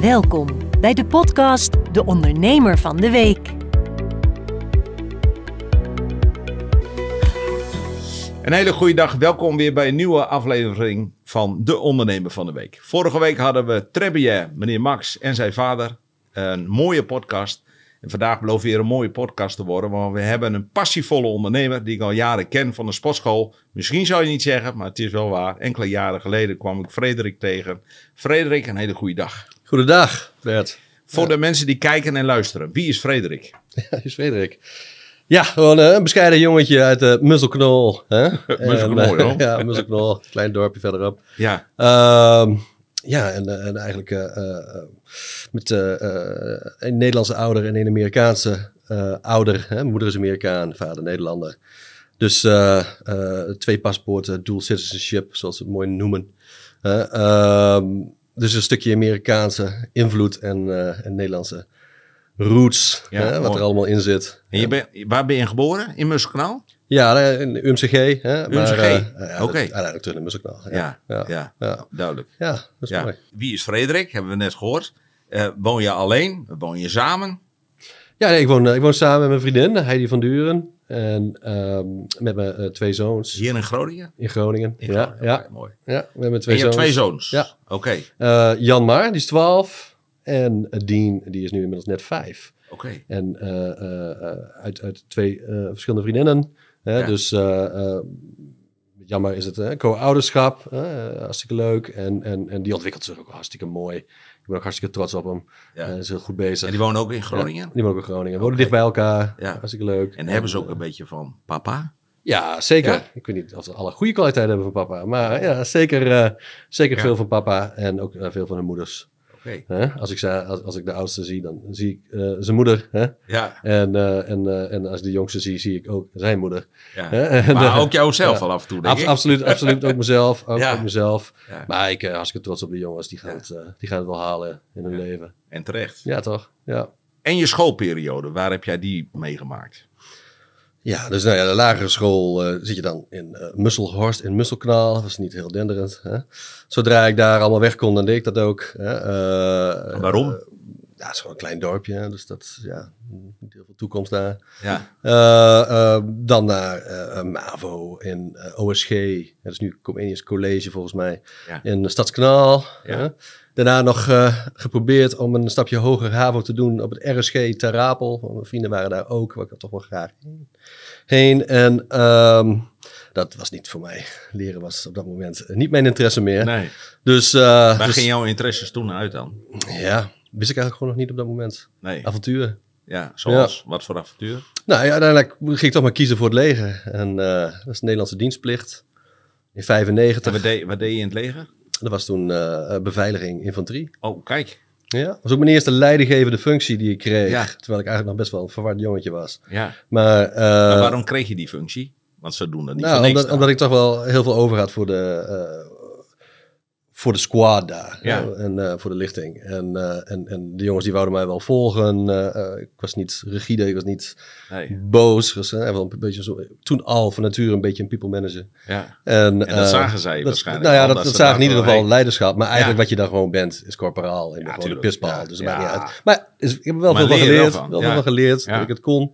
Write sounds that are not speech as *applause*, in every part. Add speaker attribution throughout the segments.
Speaker 1: Welkom bij de podcast De Ondernemer van de Week. Een hele goede dag. Welkom weer bij een nieuwe aflevering van De Ondernemer van de Week. Vorige week hadden we Trebier, meneer Max en zijn vader. Een mooie podcast. En vandaag belooft weer een mooie podcast te worden. Want we hebben een passievolle ondernemer die ik al jaren ken van de sportschool. Misschien zou je niet zeggen, maar het is wel waar. Enkele jaren geleden kwam ik Frederik tegen. Frederik, een hele goede dag. Goedendag, Bert. Voor de mensen die kijken en luisteren, wie is Frederik?
Speaker 2: *laughs* Ja, is Frederik. Ja, gewoon eh, een bescheiden jongetje uit de eh, Musselknol. *laughs* Musselknol, eh, joh. *laughs* ja, Musselknol, klein dorpje verderop. Ja. Ehm, ja, en, en eigenlijk met een Nederlandse ouder en een Amerikaanse ouder. Hè? Moeder is Amerikaan, vader Nederlander. Dus twee paspoorten, dual citizenship, zoals ze het mooi noemen dus een stukje Amerikaanse invloed en, eh, en Nederlandse roots, hè, wat er allemaal in zit. ben, waar ben je geboren? In Musselkanaal? Ja, in UMCG. Hè, UMCG, eh, oké. Uiteindelijk oké. in Musselkanaal. Ja, ja, ja, ja, duidelijk. Ja, dat is mooi.
Speaker 1: Wie is Frederik? Hebben we net gehoord. Eh, woon je alleen? Woon je samen?
Speaker 2: Ja, ik, woon, ik woon samen met mijn vriendin, Heidi van Duren. En um, met mijn eh, twee zoons. Hier in Groningen? In Groningen, ja. ja. mooi. Ja, we hebben twee en je zoons. twee zoons? Ja. Oké. Okay. Uh, eh, die is 12. En eh, Dean, die is nu inmiddels net 5. Oké. Okay. En uh, uit, uit twee verschillende vriendinnen. Hè, ja. Dus jammer is het co-ouderschap, hartstikke leuk. En, en, en die ontwikkelt zich ook hartstikke mooi. Ik ben ook hartstikke trots op hem. Ja. is heel goed bezig. En die wonen ook in Groningen? die wonen ook in Groningen. Okay. Wonen dicht bij elkaar. Ja. Hartstikke leuk. En hebben ze ook een beetje van papa?
Speaker 1: Ja, zeker.
Speaker 2: Ik weet niet of ze alle goede kwaliteiten hebben van papa. Maar ja, zeker, eh, zeker veel van papa en ook eh, veel van hun moeders. Als, ik als, als, ik de oudste zie, dan zie ik eh, zijn moeder. Hè? Ja. En, eh, en, eh, en als ik de jongste zie, zie ik ook zijn moeder. Ja. *laughs* maar ook jouzelf al af en toe, denk ik. Absoluut, absoluut. Ook mezelf. Ook, ja. mezelf. Maar ik, het trots op de jongens. Die gaan, het, die gaan het wel halen in hun leven. En terecht. Ja, toch? Ja. En je schoolperiode, waar heb jij die meegemaakt? Ja, dus nou ja, de lagere school eh, zit je dan in eh, Musselhorst, in Musselkanaal Dat was niet heel denderend. Hè? Zodra ik daar allemaal weg kon, dan deed ik dat ook. Hè? Eh, waarom? ja, het is gewoon een klein dorpje, dus dat ja, niet heel veel toekomst daar. Ja. dan naar MAVO in OSG, dat is nu Comenius College volgens mij, in in Stadskanaal. Ja. Daarna nog eh, geprobeerd om een stapje hoger HAVO te doen op het RSG ter mijn vrienden waren daar ook, waar ik er toch wel graag heen. En ehm, dat was niet voor mij. Leren was op dat moment niet mijn interesse meer. Nee. Dus, eh, Waar dus- gingen jouw interesses toen uit dan? Ja, wist ik eigenlijk gewoon nog niet op dat moment. Nee. Avonturen. Ja, zoals? Wat voor avontuur? Nou ja, uiteindelijk ging ik toch maar kiezen voor het leger. En eh, dat is de Nederlandse dienstplicht in 95. wat deed je in het leger? Dat was toen eh, eh, beveiliging infanterie. Oh, kijk. Ja, dat was ook mijn eerste leidinggevende functie die ik kreeg. Terwijl ik eigenlijk nog best wel een verward jongetje was. Ja. Maar, eh, maar waarom kreeg je die functie? Want ze doen dat niet nou, omdat, omdat, ik toch wel heel veel over had voor de, voor de squad daar. Ja. Nou, en eh, voor de lichting. En, eh, en, en de jongens die wouden mij wel volgen. Eh, ik was niet rigide, ik was niet boos. Was, wel een beetje zo, toen al van nature een beetje een people manager. Ja. En, en dat zagen zij waarschijnlijk. Nou ja, dat, dat, zagen in ieder geval leiderschap. Maar eigenlijk wat je daar gewoon bent, is corporaal. En de pispaal. Dus dat niet uit. Maar is, ik heb wel veel van geleerd. Wel, wel geleerd dat ik het kon.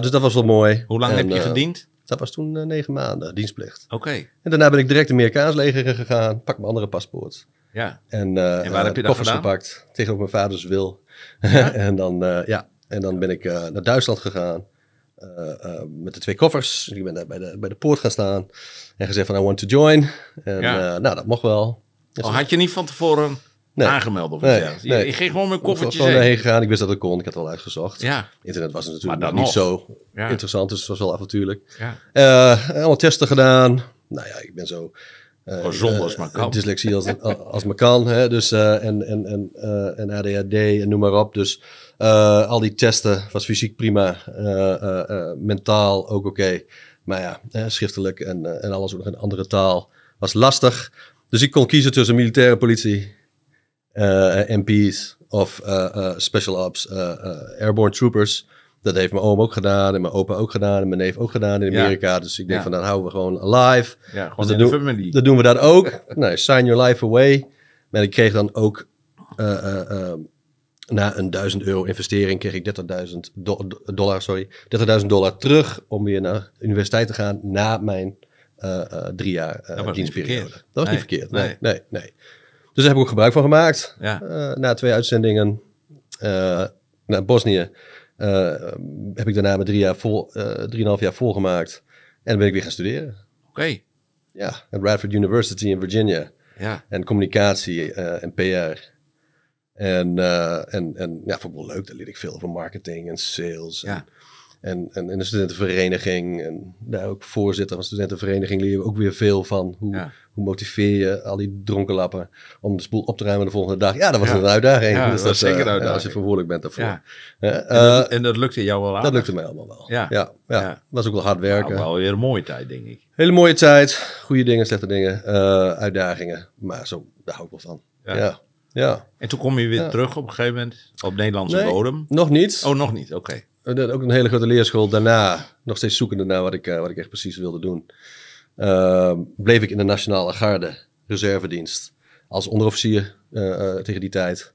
Speaker 2: dus dat was wel mooi. Hoe lang heb je gediend? Dat was toen eh, negen maanden dienstplicht. Oké. En daarna ben ik direct de Amerikaans leger gegaan, pak mijn andere paspoort. Ja. En, eh, en waar heb je eh, dat gepakt, tegen mijn vaders wil. *laughs* en dan, ja. en dan ben ik naar Duitsland gegaan. met de twee koffers. Ik ben daar bij de, bij de poort gaan staan en gezegd van I want to join. En nou, dat mocht wel. Dus had
Speaker 1: je niet van tevoren
Speaker 2: nee. aangemeld of nee, iets. Ik ging gewoon mijn koffertje heen. heen gegaan. Ik wist dat het kon. Ik had het al uitgezocht. Ja. Internet was natuurlijk niet zo interessant. Dus het was wel avontuurlijk. Ja. Uh, eh, allemaal testen gedaan. Nou ja, ik ben zo... Uh, als eh, maar kan. Dyslexie als, *laughs* als maar kan. Hè? Dus, en, en, en, en ADHD en noem maar op. Dus al die testen was fysiek prima. mentaal ook oké. Maar ja, schriftelijk en, en alles ook nog andere taal was lastig. Dus ik kon kiezen tussen militaire politie eh, MP's of eh, eh, Special Ops, Airborne Troopers. Dat heeft mijn oom ook gedaan en mijn opa ook gedaan en mijn neef ook gedaan in Amerika. Dus ik denk van, dan houden we gewoon alive. Ja, gewoon dus dat, doen, dat doen we dan ook. *laughs* nou, sign your life away. Maar ik kreeg dan ook, na een duizend euro investering, kreeg ik 30.000 dollar, sorry, 30.000 dollar terug om weer naar de universiteit te gaan na mijn drie jaar dienstperiode. Dat was niet verkeerd, nee. nee. nee. Dus daar heb ik ook gebruik van gemaakt. Ja. Eh, na twee uitzendingen eh, naar Bosnië eh, heb ik daarna mijn drie jaar vol, drieënhalf jaar volgemaakt. En ben ik weer gaan studeren. Oké. Ja, en Radford University in Virginia. Ja. En communicatie en PR. En, en, en ja, vond ik wel leuk. Daar leer ik veel van marketing en sales. Ja. En, en, en, de studentenvereniging. En daar ook voorzitter van de studentenvereniging leer je ook weer veel van. Hoe, ja hoe motiveer je al die dronken lappen om de spoel op te ruimen de volgende dag? Ja, dat was een uitdaging. dus dat, is dat, zeker een uitdaging. Eh, als je verantwoordelijk bent daarvoor. Ja. En, eh, dat, en, dat lukte jou wel aan? Dat lukte mij allemaal wel. Ja. Ja, ja. was ook wel hard werken. Nou, wel weer een mooie tijd, denk ik. Hele mooie tijd. Goede dingen, slechte dingen, eh, uitdagingen. Maar zo, daar hou ik wel van. ja. Ja. En toen kom je weer terug op een gegeven moment op Nederlandse bodem? Nog niet. Oh, nog niet, oké. Ook een hele grote leerschool daarna. Nog steeds zoekende naar wat ik, wat ik echt precies wilde doen. Ehm, bleef ik in de Nationale Garde, reservedienst, als onderofficier eh, eh, tegen die tijd.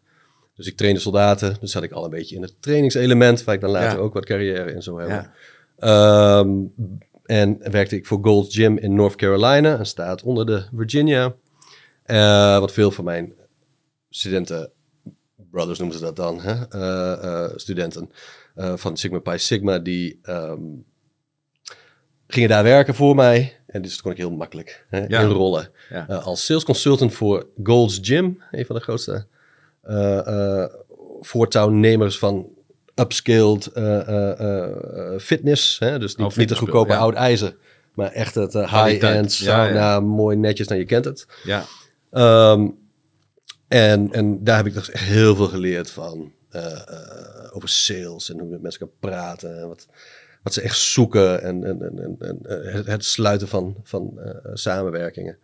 Speaker 2: Dus ik trainde soldaten, dus zat ik al een beetje in het trainingselement, waar ik dan later ook wat carrière in zou hebben. Ehm, en werkte ik voor Gold's Gym in North Carolina, een staat onder de Virginia. Eh, wat veel van mijn studenten, brothers noemen ze dat dan, hè? studenten van Sigma Pi Sigma, die ehm, gingen daar werken voor mij. En dus kon ik heel makkelijk hè, inrollen. Eh, als sales consultant voor Gold's Gym, een van de grootste eh, eh, voortouwnemers van upscaled fitness. Hè, dus niet, oh, niet de goedkope oud ijzer, maar echt het high-end sauna, mooi netjes, naar nou, je kent het. Ja. Ehm, en, en daar heb ik dus heel veel geleerd van. over sales en hoe je met mensen kan praten. En wat, wat ze echt zoeken en, en, en, en eh, het sluiten van, van eh, samenwerkingen.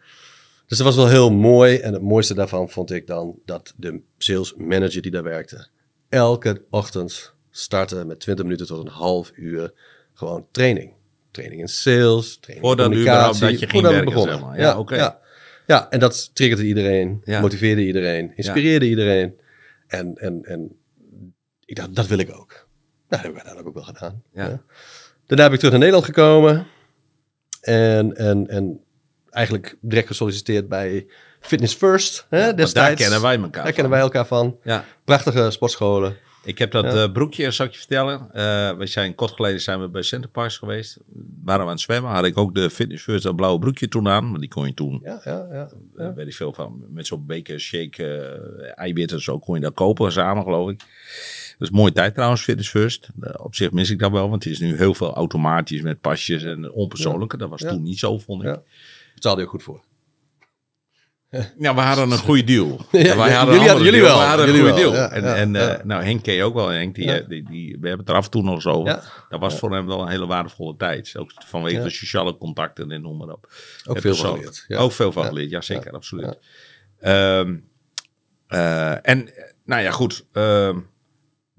Speaker 2: Dus dat was wel heel mooi. En het mooiste daarvan vond ik dan dat de sales manager die daar werkte, elke ochtend startte met 20 minuten tot een half uur gewoon training. Training in sales, training in communicatie. dat je ging werken, begonnen. Zeg maar. Ja, oké. Ja. ja. en dat triggerde iedereen, motiveerde iedereen, inspireerde iedereen. En, en, en ik dacht, dat wil ik ook. Nou, hebben we ik ook wel gedaan. Ja. Daarna ben ik terug naar Nederland gekomen. En, en, en eigenlijk direct gesolliciteerd bij Fitness First. Hè, destijds. Daar kennen wij elkaar Daar kennen wij elkaar van. Ja. Prachtige sportscholen. Ik heb dat eh,
Speaker 1: broekje, zal ik je vertellen. Eh, we zijn, kort geleden zijn we bij Parks geweest. Waren we aan het zwemmen. Had ik ook de Fitness First, dat blauwe broekje toen aan. want die kon je toen, ja, ja, ja, eh, weet ik veel van. Met zo'n beker, shake, uh, eiwitten en zo kon je dat kopen samen, geloof ik. Dat is mooie tijd trouwens, Fitness First. Eh, op zich mis ik dat wel, want het is nu heel veel automatisch met pasjes en onpersoonlijke. Dat was toen niet zo, vond ik. het Betaalde heel goed voor. Nou, we hadden een goede deal. *laughs* wij hadden jullie, hadden, jullie wel. hadden een goede deal. en, en eh, nou, Henk ken ook wel. Henk, die, eh, die, die, we hebben het er af en toe nog zo Dat was voor hem wel een hele waardevolle tijd. Ook vanwege de sociale contacten en noem maar op. Ook veel van Ook veel van geleerd, ja zeker, absoluut. Ehm, en, nou ja, goed. Ehm,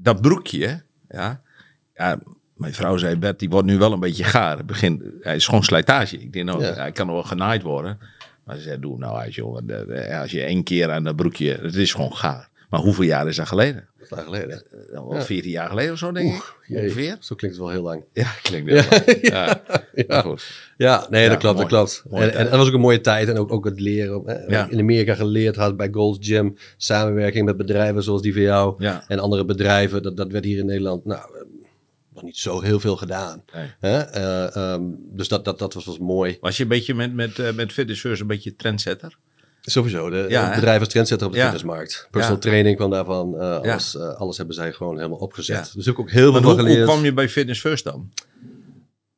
Speaker 1: dat broekje, ja, ja, mijn vrouw zei, Bert, die wordt nu wel een beetje gaar. Het begint, hij is gewoon slijtage. Ik denk, nou, hij kan wel genaaid worden. Maar ze zei, doe nou uit, jongen. Als je één keer aan dat broekje, het is gewoon gaar. Maar hoeveel jaar is dat geleden?
Speaker 2: Wat geleden? Al eh, eh, ja. 14 jaar geleden of zo, denk ik. ongeveer. Zo klinkt het wel heel lang. Ja, klinkt *laughs* heel lang. ja, ja. ja nee, dat klopt, dat klopt. En, en, dat was ook een mooie tijd. En ook, ook het leren. in Amerika geleerd had bij Gold's Gym. Samenwerking met bedrijven zoals die van jou. En andere bedrijven. Dat, dat werd hier in Nederland... Nou, ehm, nog niet zo heel veel gedaan. Hè? Eh, ehm, dus dat, dat, dat was, was mooi. Was je een beetje met, met, met Fitness een beetje trendsetter? Sowieso, de, bedrijven het als trendsetter op de fitnessmarkt. Personal training kwam daarvan, eh, alles, eh, alles hebben zij gewoon helemaal opgezet. Dus heb ik ook heel veel hoe, geleerd. Hoe kwam
Speaker 1: je bij Fitness First dan?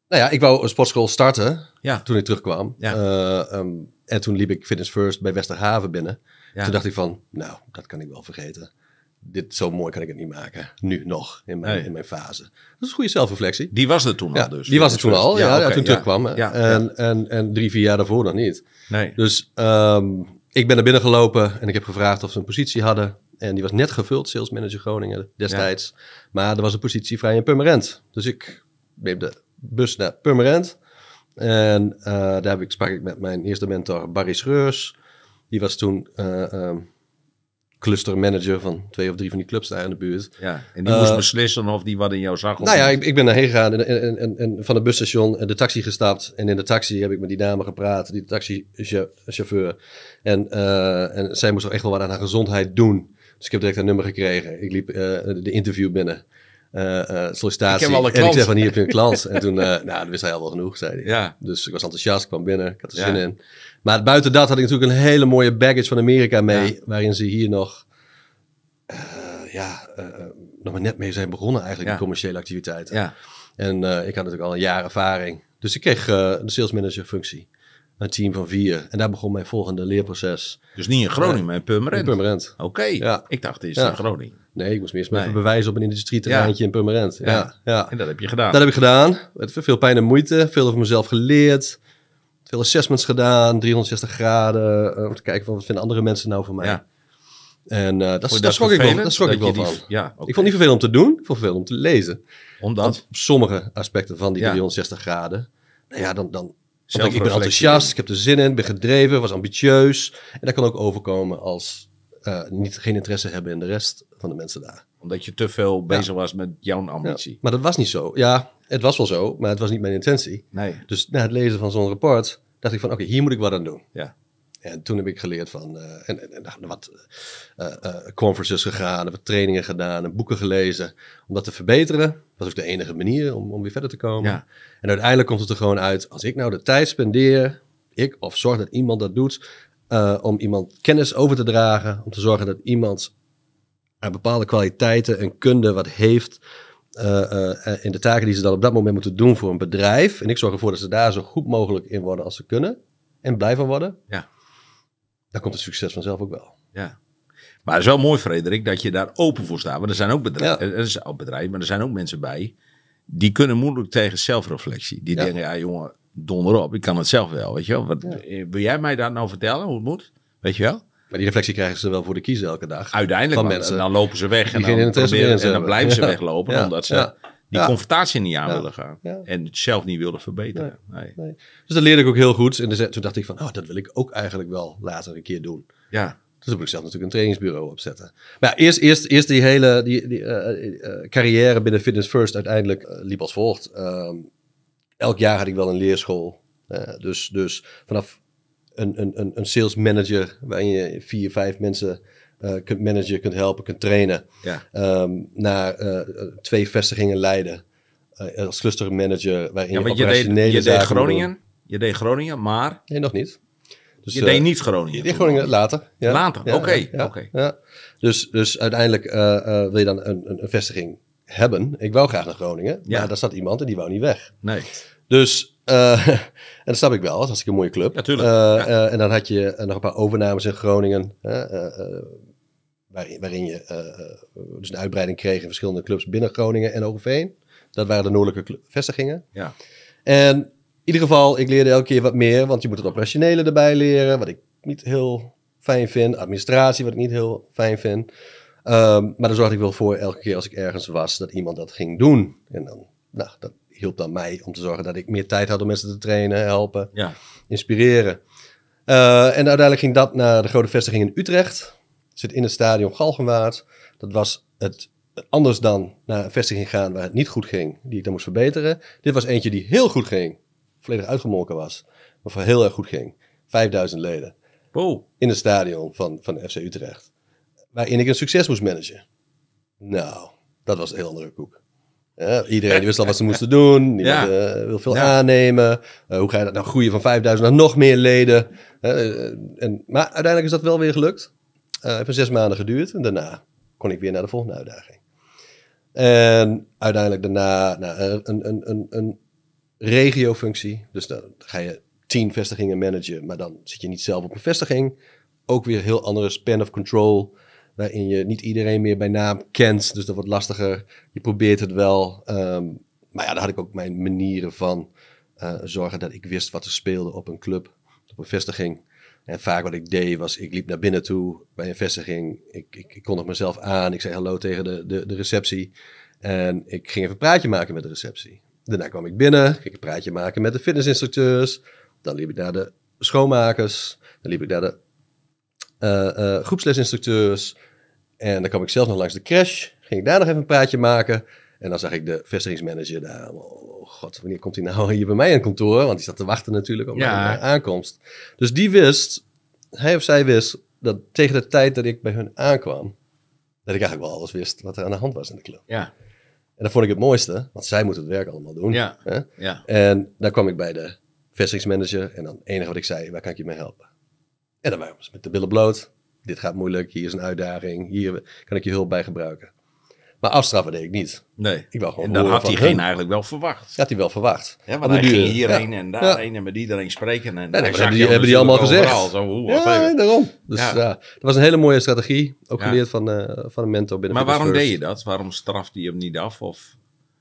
Speaker 2: Nou ja, ik wou een sportschool starten toen ik terugkwam. Eh, ehm, en toen liep ik Fitness First bij Westerhaven binnen. Toen dacht ik van, nou, dat kan ik wel vergeten dit, zo mooi kan ik het niet maken. Nu nog, in mijn, in mijn fase. Dat is een goede zelfreflectie. Die was er toen al dus. Die was er toen al, ja, ja, okay, toen terugkwam. En, en, en drie, vier jaar daarvoor nog niet. Nee. Dus ehm, ik ben naar binnen gelopen en ik heb gevraagd of ze een positie hadden. En die was net gevuld, sales manager Groningen destijds. Maar er was een positie vrij in Purmerend. Dus ik neem de bus naar permanent En eh, daar heb ik, sprak ik met mijn eerste mentor Barry Schreurs. Die was toen eh, ehm, manager van twee of drie van die clubs daar in de buurt. Ja, en die moest eh, beslissen of die wat in jou zag? Of nou ja, ik, ik ben daarheen gegaan en, en, en, van het busstation en de taxi gestapt. En in de taxi heb ik met die dame gepraat, die taxichauffeur. En, eh, en zij moest ook echt wel wat aan haar gezondheid doen. Dus ik heb direct haar nummer gekregen. Ik liep eh, de interview binnen. Eh, eh, sollicitatie. Ik heb al een En ik zei van, hier heb je een klant. en toen, eh, nou, dat wist hij al wel genoeg, zei hij. Ja. Dus ik was enthousiast, kwam binnen, ik had er zin in. Maar buiten dat had ik natuurlijk een hele mooie baggage van Amerika mee, waarin ze hier nog, ja, nog maar net mee zijn begonnen eigenlijk, die commerciële activiteiten. Ja. En ik had natuurlijk al een jaar ervaring. Dus ik kreeg de sales manager functie een team van vier. En daar begon mijn volgende leerproces. Dus niet in Groningen, maar in Purmerend? In Oké, ja. ik dacht het is in Groningen. Nee, ik moest me eens even bewijzen op een industrieterreintje ja. in Purmerend. Ja. ja. En dat heb je gedaan. Dat heb ik gedaan. Met veel pijn en moeite. Veel over mezelf geleerd. Veel assessments gedaan. 360 graden. Eh, om te kijken van wat vinden andere mensen nou van mij. Ja. En eh, dat, dat, schrok ik wel, dat schrok ik wel van. ja, Ik vond niet veel om te doen. Ik vond het om te lezen. Omdat? sommige aspecten van die 360 graden. Nou ja, dan... dan ik, ik ben enthousiast. Ik heb er zin in. Ik ben gedreven. was ambitieus. En dat kan ook overkomen als... Eh, niet, geen interesse hebben in de rest van de mensen daar. Omdat je te veel bezig was met jouw ambitie. maar dat was niet zo. Ja, het was wel zo, maar het was niet mijn intentie. Nee. Dus na het lezen van zo'n rapport dacht ik van oké, hier moet ik wat aan doen. Ja. En toen heb ik geleerd van, eh, en, en, nou, wat uh, uh, conferences gegaan, wat trainingen gedaan en boeken gelezen. Om dat te verbeteren, was ook de enige manier om, om weer verder te komen. Ja. En uiteindelijk komt het er gewoon uit, als ik nou de tijd spendeer, ik of zorg dat iemand dat doet, om iemand kennis over te dragen, om te zorgen dat iemand eh, bepaalde kwaliteiten en kunde wat heeft. Eh, eh, in de taken die ze dan op dat moment moeten doen voor een bedrijf. En ik zorg ervoor dat ze daar zo goed mogelijk in worden als ze kunnen. En blijven worden. Ja. Dan komt het succes vanzelf ook wel. Ja.
Speaker 1: Maar het is wel mooi, Frederik, dat je daar open voor staat. Want er zijn ook bedrijven, er ook bedrijven maar er zijn ook mensen bij. Die kunnen moeilijk tegen zelfreflectie. Die ja. denken, ja jongen, donder op, ik kan het zelf wel. Weet je wel? Wat, Wil jij mij daar nou vertellen, hoe het moet? Weet je wel? Maar die reflectie krijgen ze wel voor de kiezen elke dag. Uiteindelijk, van mensen. dan lopen ze weg. En dan, proberen, en dan blijven ze weglopen, omdat ze die
Speaker 2: confrontatie niet aan willen gaan. En het zelf niet willen verbeteren. Nee. Dus dat leerde ik ook heel goed. En toen dacht ik van, oh, dat wil ik ook eigenlijk wel later een keer doen. Ja. Dus toen moet ik zelf natuurlijk een trainingsbureau opzetten. Maar eerst, eerst, eerst die hele die, die, eh, eh, eh, carrière binnen Fitness First uiteindelijk liep als volgt. Ehm, elk jaar had ik wel een leerschool. dus, dus vanaf een, een, een sales manager waarin je vier, vijf mensen eh, kunt managen, kunt helpen, kunt trainen. Ja. Ehm, naar eh, twee vestigingen leiden. Uh, als manager waarin ja, je je deed, je deed Groningen, je deed Groningen, maar... Nee, nog niet. Dus, je deed niet Groningen? Je deed Groningen later. Ja. Later, oké. oké. Ja, Dus, dus uiteindelijk wil je dan een, een, vestiging hebben. Ik wou graag naar Groningen, maar daar zat iemand en die wou niet weg. Nee. Dus eh, *laughs* en dat snap ik wel, dat was een mooie club. Natuurlijk. Eh, eh, en dan had je nog een paar overnames in Groningen. Waarin, waarin, je dus een uitbreiding kreeg in verschillende clubs binnen Groningen en Overveen. Dat waren de noordelijke vestigingen. Ja. En in ieder geval, ik leerde elke keer wat meer, want je moet het operationele erbij leren, wat ik niet heel fijn vind. Administratie, wat ik niet heel fijn vind. Ehm, maar daar zorgde ik wel voor elke keer als ik ergens was dat iemand dat ging doen. En dan, nou, dat hielp dan mij om te zorgen dat ik meer tijd had om mensen te trainen, helpen, ja. inspireren. Eh, en uiteindelijk ging dat naar de grote vestiging in Utrecht. Zit in het stadion Galgenwaard. Dat was het anders dan naar een vestiging gaan waar het niet goed ging, die ik dan moest verbeteren. Dit was eentje die heel goed ging, volledig uitgemolken was, maar heel erg goed ging. 5000 leden. Wow. In het stadion van, van FC Utrecht. Waarin ik een succes moest managen. Nou, dat was een heel andere koek iedereen eh, wist al wat eh, ze eh, moesten doen. Niemand, ja. wil veel aannemen. hoe ga je dat nou groeien van 5000 naar nog meer leden? en, maar uiteindelijk is dat wel weer gelukt. Het heeft zes maanden geduurd. En daarna kon ik weer naar de volgende uitdaging. En uiteindelijk daarna nou, een, een, een, een regiofunctie. Dus dan ga je tien vestigingen managen. Maar dan zit je niet zelf op een vestiging. Ook weer heel andere span of control waarin je niet iedereen meer bij naam kent. Dus dat wordt lastiger. Je probeert het wel. Ehm, maar ja, daar had ik ook mijn manieren van. Eh, zorgen dat ik wist wat er speelde op een club, op een vestiging. En vaak wat ik deed was, ik liep naar binnen toe bij een vestiging. Ik, ik, ik kondig mezelf aan. Ik zei hallo tegen de, de, de receptie. En ik ging even een praatje maken met de receptie. Daarna kwam ik binnen, ging een praatje maken met de fitnessinstructeurs. Dan liep ik naar de schoonmakers. Dan liep ik naar de eh, eh, groepslesinstructeurs. En dan kwam ik zelf nog langs de crash. Ging ik daar nog even een praatje maken. En dan zag ik de vestigingsmanager daar. Oh god, wanneer komt hij nou *laughs* hier bij mij in het kantoor? Want die zat te wachten natuurlijk op mijn eh, aankomst. Dus die wist, hij of zij wist, dat tegen de tijd dat ik bij hun aankwam, dat ik eigenlijk wel alles wist wat er aan de hand was in de club. Ja. En dat vond ik het mooiste, want zij moeten het werk allemaal doen. Hè? Ja. En dan kwam ik bij de vestigingsmanager en dan het enige wat ik zei, waar kan ik je mee helpen? En dan waren we met de billen bloot. Dit gaat moeilijk, hier is een uitdaging, hier kan ik je hulp bij gebruiken. Maar afstraffen deed ik niet. Nee. Ik wou gewoon en dan had diegene eigenlijk wel verwacht. Dat had hij wel verwacht. Ja, want hij ging ging hierheen en daarheen ja. en met iedereen spreken. En, dan hebben die, hebben die allemaal gezegd. zo, hoe, ja, daarom. Dus ja. dat was een hele mooie strategie. Ook geleerd van, uh, van een mentor binnen Maar waarom deed je
Speaker 1: dat? Waarom strafte je hem niet af? Of... Nou,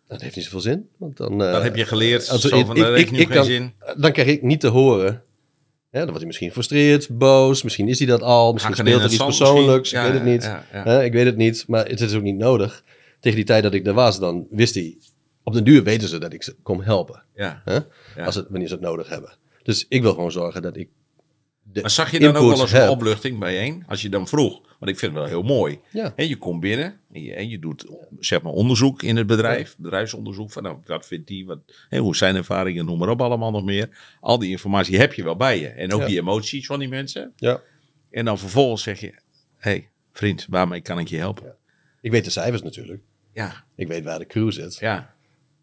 Speaker 1: dat
Speaker 2: heeft niet zoveel zin. Want dan, dat eh, heb je geleerd. van, geen zin. Dan krijg ik niet te horen ja dan wordt hij misschien gefrustreerd, boos. Misschien is hij dat al. Misschien speelt hij iets persoonlijks. ik weet het niet. hè, ik weet het niet. Maar het is dus ook niet nodig. Tegen die tijd dat ik er was, dan wist hij. Op den duur weten ze dat ik ze kom helpen. Hè, als het, wanneer ze het nodig hebben. Dus ik wil gewoon zorgen dat ik maar zag je dan ook wel eens een
Speaker 1: opluchting bijeen? Als je dan vroeg, want ik vind het wel heel mooi. En je komt binnen en je, doet zeg maar onderzoek in het bedrijf. Bedrijfsonderzoek van nou, wat vindt die, hoe zijn ervaringen, noem maar op allemaal nog meer. Al die informatie heb je wel bij je. En ook die emoties van die mensen. Ja. En dan vervolgens zeg je, hey, vriend, waarmee kan ik je helpen? Ik weet de cijfers natuurlijk. Ja. Ik weet waar de crew zit. Ja.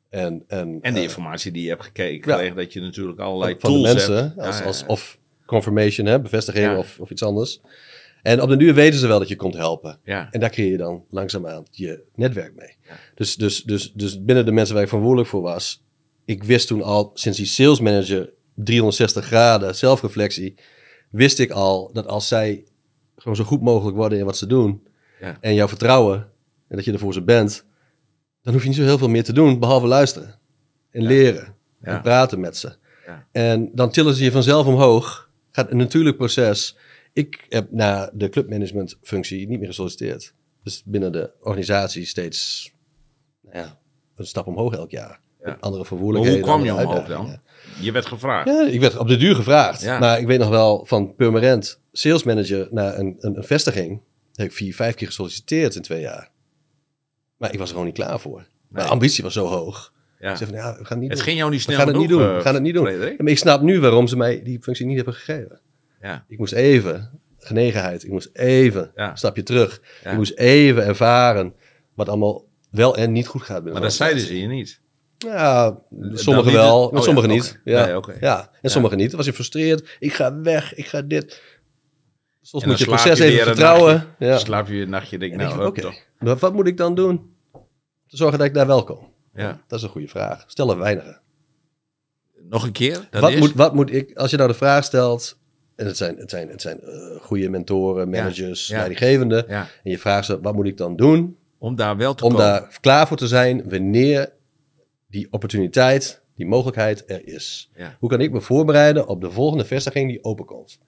Speaker 1: En, en, en de eh, informatie die je hebt gekeken, ja. dat je natuurlijk allerlei van de mensen, Als, als,
Speaker 2: of confirmation, hè, bevestiging of, of iets anders. En op de duur weten ze wel dat je komt helpen. En daar creëer je dan langzaamaan je netwerk mee. Dus, dus, dus, dus binnen de mensen waar ik verantwoordelijk voor was, ik wist toen al sinds die sales manager 360 graden zelfreflectie, wist ik al dat als zij gewoon zo goed mogelijk worden in wat ze doen en jou vertrouwen en dat je er voor ze bent, dan hoef je niet zo heel veel meer te doen behalve luisteren en leren en praten met ze. En dan tillen ze je vanzelf omhoog gaat een natuurlijk proces. Ik heb na de clubmanagementfunctie niet meer gesolliciteerd. Dus binnen de organisatie steeds nou een stap omhoog elk jaar. Ja. Andere verwoordelijkheden. hoe kwam je omhoog dan?
Speaker 1: Je werd gevraagd. Ja, ik
Speaker 2: werd op de duur gevraagd. Maar ik weet nog wel van permanent sales manager naar een, een, vestiging. Heb ik vier, vijf keer gesolliciteerd in twee jaar. Maar ik was er gewoon niet klaar voor. Mijn ambitie was zo hoog. Ja. niet het ging jou niet snel we gaan het niet doen. we eh, gaan het niet doen. ik snap nu waarom ze mij die functie niet hebben gegeven. Ja. Ik moest even, genegenheid, ik moest even een stapje terug. Ik moest even ervaren wat allemaal wel en niet goed gaat. Maar dat zeiden ze je niet. Ja, sommigen wel, oh maar sommigen niet. Ja. en sommigen niet. was je gefrustreerd. Ik ga weg, ik ga dit. Soms moet je het proces even vertrouwen. ja. Slaap je een nachtje, denk ik nou, oké, wat moet ik dan doen? Te zorgen dat ik daar wel kom. Ja. Dat is een goede vraag. stel er weinigen. Nog een keer? Wat is... moet, wat moet ik, als je nou de vraag stelt, en het zijn, het zijn, het zijn eh, goede mentoren, managers, ja, en je vraagt ze, wat moet ik dan doen? Om daar wel te Om daar klaar voor te zijn wanneer die opportuniteit, die mogelijkheid er is. Hoe kan ik me voorbereiden op de volgende vestiging die open komt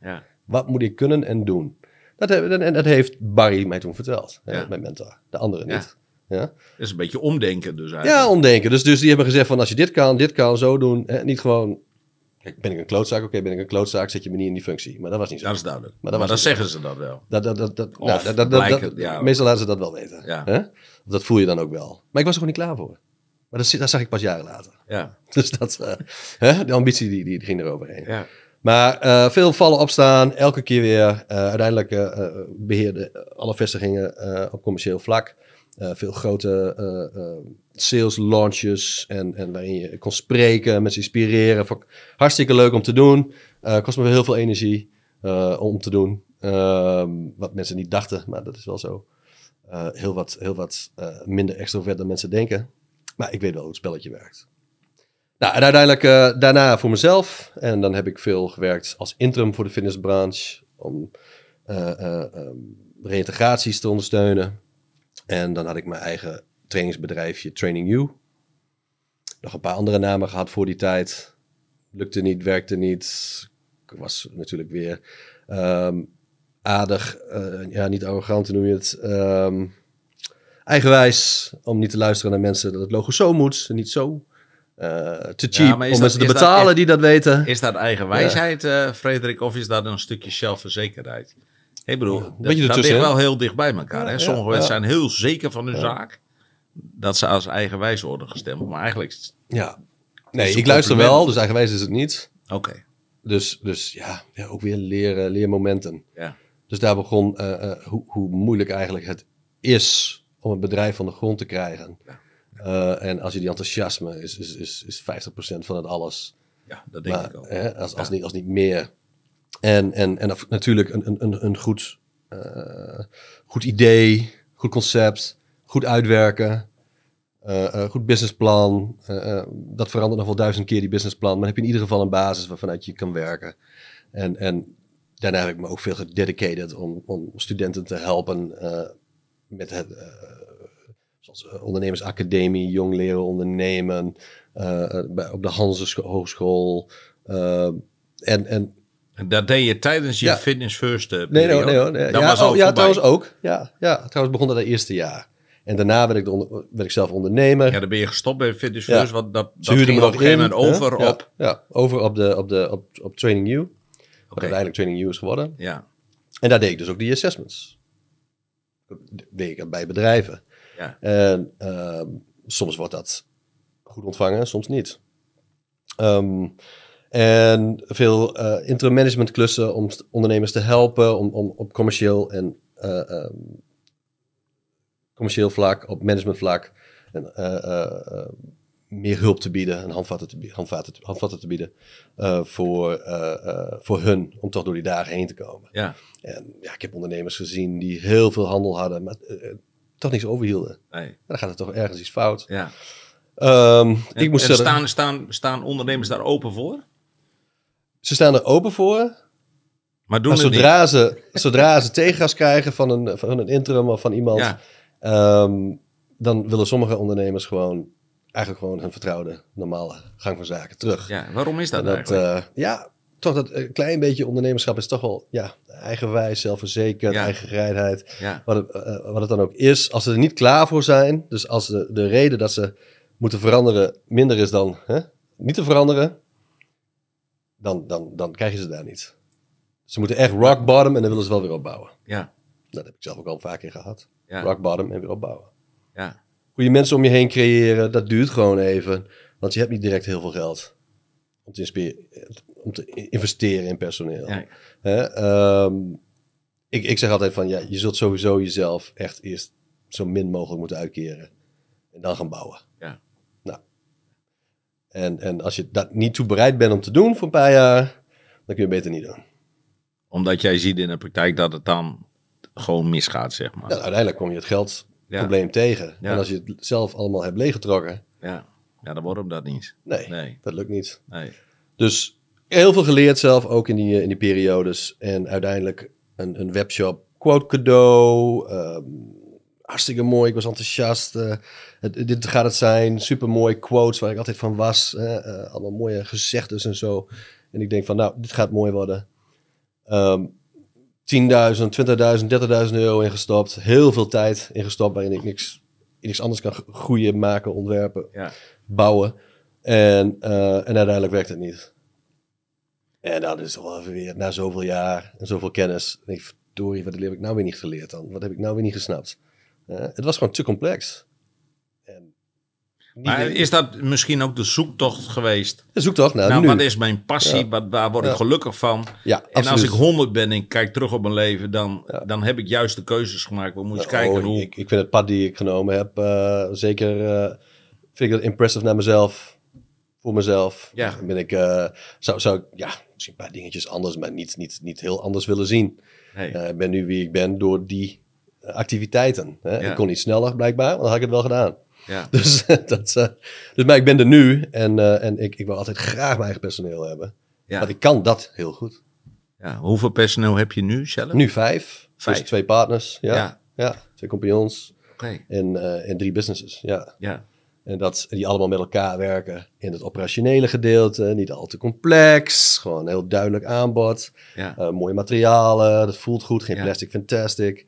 Speaker 2: Wat moet ik kunnen en doen? Dat, en dat heeft Barry mij toen verteld, hè, mijn mentor, de andere niet. Ja?
Speaker 1: is een beetje omdenken dus eigenlijk. Ja, omdenken.
Speaker 2: Dus, dus die hebben gezegd van als je dit kan, dit kan, zo doen. Hè, niet gewoon, ben ik een klootzaak? Oké, ben ik een klootzaak? Zet je me niet in die functie. Maar dat was niet zo. Dat is duidelijk. Maar dat, zeggen ze dan wel. Dat, dat, dat, dat, nou, dat, Meestal laten ze dat wel weten. Ja. Hè? Dat voel je dan ook wel. Maar ik was er gewoon niet klaar voor. Maar dat, dat zag ik pas jaren later. Ja. *laughs* Dus dat, eh, hè? de ambitie die, die, ging eroverheen. Ja. Maar eh, veel vallen opstaan, elke keer weer. Eh, uiteindelijk beheerden alle vestigingen op commercieel vlak. Eh, veel grote eh, eh, sales launches en, en waarin je kon spreken, mensen inspireren. hartstikke leuk om te doen. kost me heel veel energie om te doen. Ehm, wat mensen niet dachten, maar dat is wel zo. heel wat, heel wat minder extrovert dan mensen denken. Maar ik weet wel hoe het spelletje werkt. Nou, en uiteindelijk daarna voor mezelf. En dan heb ik veel gewerkt als interim voor de fitnessbranche. Om ehm, reïntegraties te ondersteunen. En dan had ik mijn eigen trainingsbedrijfje Training You. Nog een paar andere namen gehad voor die tijd. Lukte niet, werkte niet. Ik was natuurlijk weer ehm, aardig, eh, ja, niet arrogant noem je het. Ehm, eigenwijs om niet te luisteren naar mensen dat het logo zo moet en niet zo. Eh, te cheap om mensen te betalen die dat weten. Is dat eigen wijsheid,
Speaker 1: eh, Frederik, of is dat een stukje zelfverzekerdheid? Ik bedoel, dat, dat ligt wel heel dicht bij elkaar. hè? Sommige mensen zijn heel zeker van hun zaak. Dat ze als eigenwijs worden gestemd. Maar eigenlijk... Ja. Nee, ik luister wel, dus
Speaker 2: eigenwijs is het niet. Oké. Dus, dus ja, ook weer leren, eh, leermomenten. Ja. Dus daar begon eh, eh, hoe, hoe, moeilijk eigenlijk het is om een bedrijf van de grond te krijgen. en als je die enthousiasme is, is, is, is 50% van het alles. Ja, dat denk ik ook. Hè, als, als, niet, als niet meer. En, en, en natuurlijk een, een, een goed, uh, goed idee, goed concept, goed uitwerken, uh, goed businessplan. dat verandert nog wel duizend keer, die businessplan. Maar heb je in ieder geval een basis waarvanuit je kan werken. En, en daarna heb ik me ook veel gededicated om, om studenten te helpen met het zoals ondernemersacademie, jong leren ondernemen, op de Hanse Hogeschool. en, en dat deed je tijdens je Fitness First eh, Nee, nee, nee, nee. Dat ja, was oh, trouwens ook. Ja, ja, trouwens begon dat het eerste jaar. En daarna werd ik, onder, werd ik zelf ondernemer. Ja, dan ben je gestopt bij
Speaker 1: Fitness First. Want dat, dat ging op een gegeven moment over op...
Speaker 2: Ja, over op, de, op, de, op, op Training U. Okay. Wat uiteindelijk Training U is geworden. Ja. En daar deed ik dus ook die assessments. Dat bij bedrijven. Ja. En ehm, soms wordt dat goed ontvangen, soms niet. Ehm, en veel uh, eh, interim management klussen om ondernemers te helpen, om, om op commercieel en eh, ehm, commercieel vlak, op management vlak en, eh, meer hulp te bieden en handvatten te, handvatten, handvatten te bieden voor, voor hun om toch door die dagen heen te komen. Ja. En ja, ik heb ondernemers gezien die heel veel handel hadden, maar toch niks overhielden. Nee. dan gaat er toch ergens iets fout. Ja. Ehm, ik moest en staan,
Speaker 1: staan, staan ondernemers daar open voor?
Speaker 2: ze staan er open voor. Maar, doen zodra, Ze, zodra ze tegengas krijgen van een, van een interim of van iemand, ehm, dan willen sommige ondernemers gewoon eigenlijk gewoon hun vertrouwde normale gang van zaken terug. Ja, waarom is dat, dat eh, ja, toch dat een klein beetje ondernemerschap is toch wel ja, eigenwijs, zelfverzekerd, ja. gereidheid. Wat, het, eh, eh, wat het dan ook is. Als ze er niet klaar voor zijn, dus als de, de reden dat ze moeten veranderen minder is dan hè, niet te veranderen, dan, dan, dan krijg je ze daar niet. Ze moeten echt rock bottom en dan willen ze wel weer opbouwen. Ja. Dat heb ik zelf ook al vaak in gehad. Rock bottom en weer opbouwen. Ja. Goede mensen om je heen creëren, dat duurt gewoon even. Want je hebt niet direct heel veel geld om te, investeren in personeel. Hè? Ehm, ik, ik zeg altijd van ja, je zult sowieso jezelf echt eerst zo min mogelijk moeten uitkeren. En dan gaan bouwen. En, en als je dat niet toe bereid bent om te doen voor een paar jaar, dan kun je beter niet doen.
Speaker 1: Omdat jij ziet in de praktijk dat het dan gewoon misgaat, zeg maar. Ja,
Speaker 2: uiteindelijk kom je het geldprobleem tegen. En als je het zelf allemaal hebt leeggetrokken... Ja, ja dan wordt hem dat niet. Nee, nee. dat lukt niet. Nee. Dus heel veel geleerd zelf, ook in die, eh, in die periodes. En uiteindelijk een, een webshop, quote cadeau... Ehm, hartstikke mooi. Ik was enthousiast. Eh, dit gaat het zijn. Super mooi quotes waar ik altijd van was. Uh, allemaal mooie gezegdes en zo. En ik denk van, nou, dit gaat mooi worden. Um, 10.000, 20.000, 30.000 euro ingestopt. Heel veel tijd ingestopt waarin ik niks, niks anders kan groeien, maken, ontwerpen, bouwen. En, eh, en uiteindelijk werkt het niet. En dat is wel weer na zoveel jaar en zoveel kennis. door ik, verdorie, wat heb ik nou weer niet geleerd dan? Wat heb ik nou weer niet gesnapt? Eh, het was gewoon te complex. En
Speaker 1: maar is dat misschien ook de zoektocht geweest? De zoektocht nou, nou, Wat is mijn passie? Ja. waar word ik gelukkig van? Ja, en als ik honderd ben en ik kijk terug op mijn leven, dan, dan heb ik juist de keuzes gemaakt. We moeten oh, kijken hoe...
Speaker 2: Ik, ik, vind het pad die ik genomen heb, eh, zeker uh, vind ik impressive naar mezelf. Voor mezelf. Ja. ben ik, zou, zou ik, ja, misschien een paar dingetjes anders, maar niet, niet, niet heel anders willen zien. Ik ben nu wie ik ben door die eh, activiteiten. Hè? Ik kon niet sneller blijkbaar, want dan had ik het wel gedaan. Ja. *laughs* Dus, eh, dat, uh, dus maar ik ben er nu en, en ik, ik wil altijd graag mijn eigen personeel hebben. Ja. Want ik kan dat heel goed. Ja. Hoeveel personeel heb je nu zelf? Nu vijf. Dus vijf. Dus twee partners, ja. ja. twee compagnons okay. en, en drie businesses, ja. ja. En dat, die allemaal met elkaar werken in het operationele gedeelte. Niet al te complex, gewoon een heel duidelijk aanbod. Ja. mooie materialen, dat voelt goed, geen plastic fantastic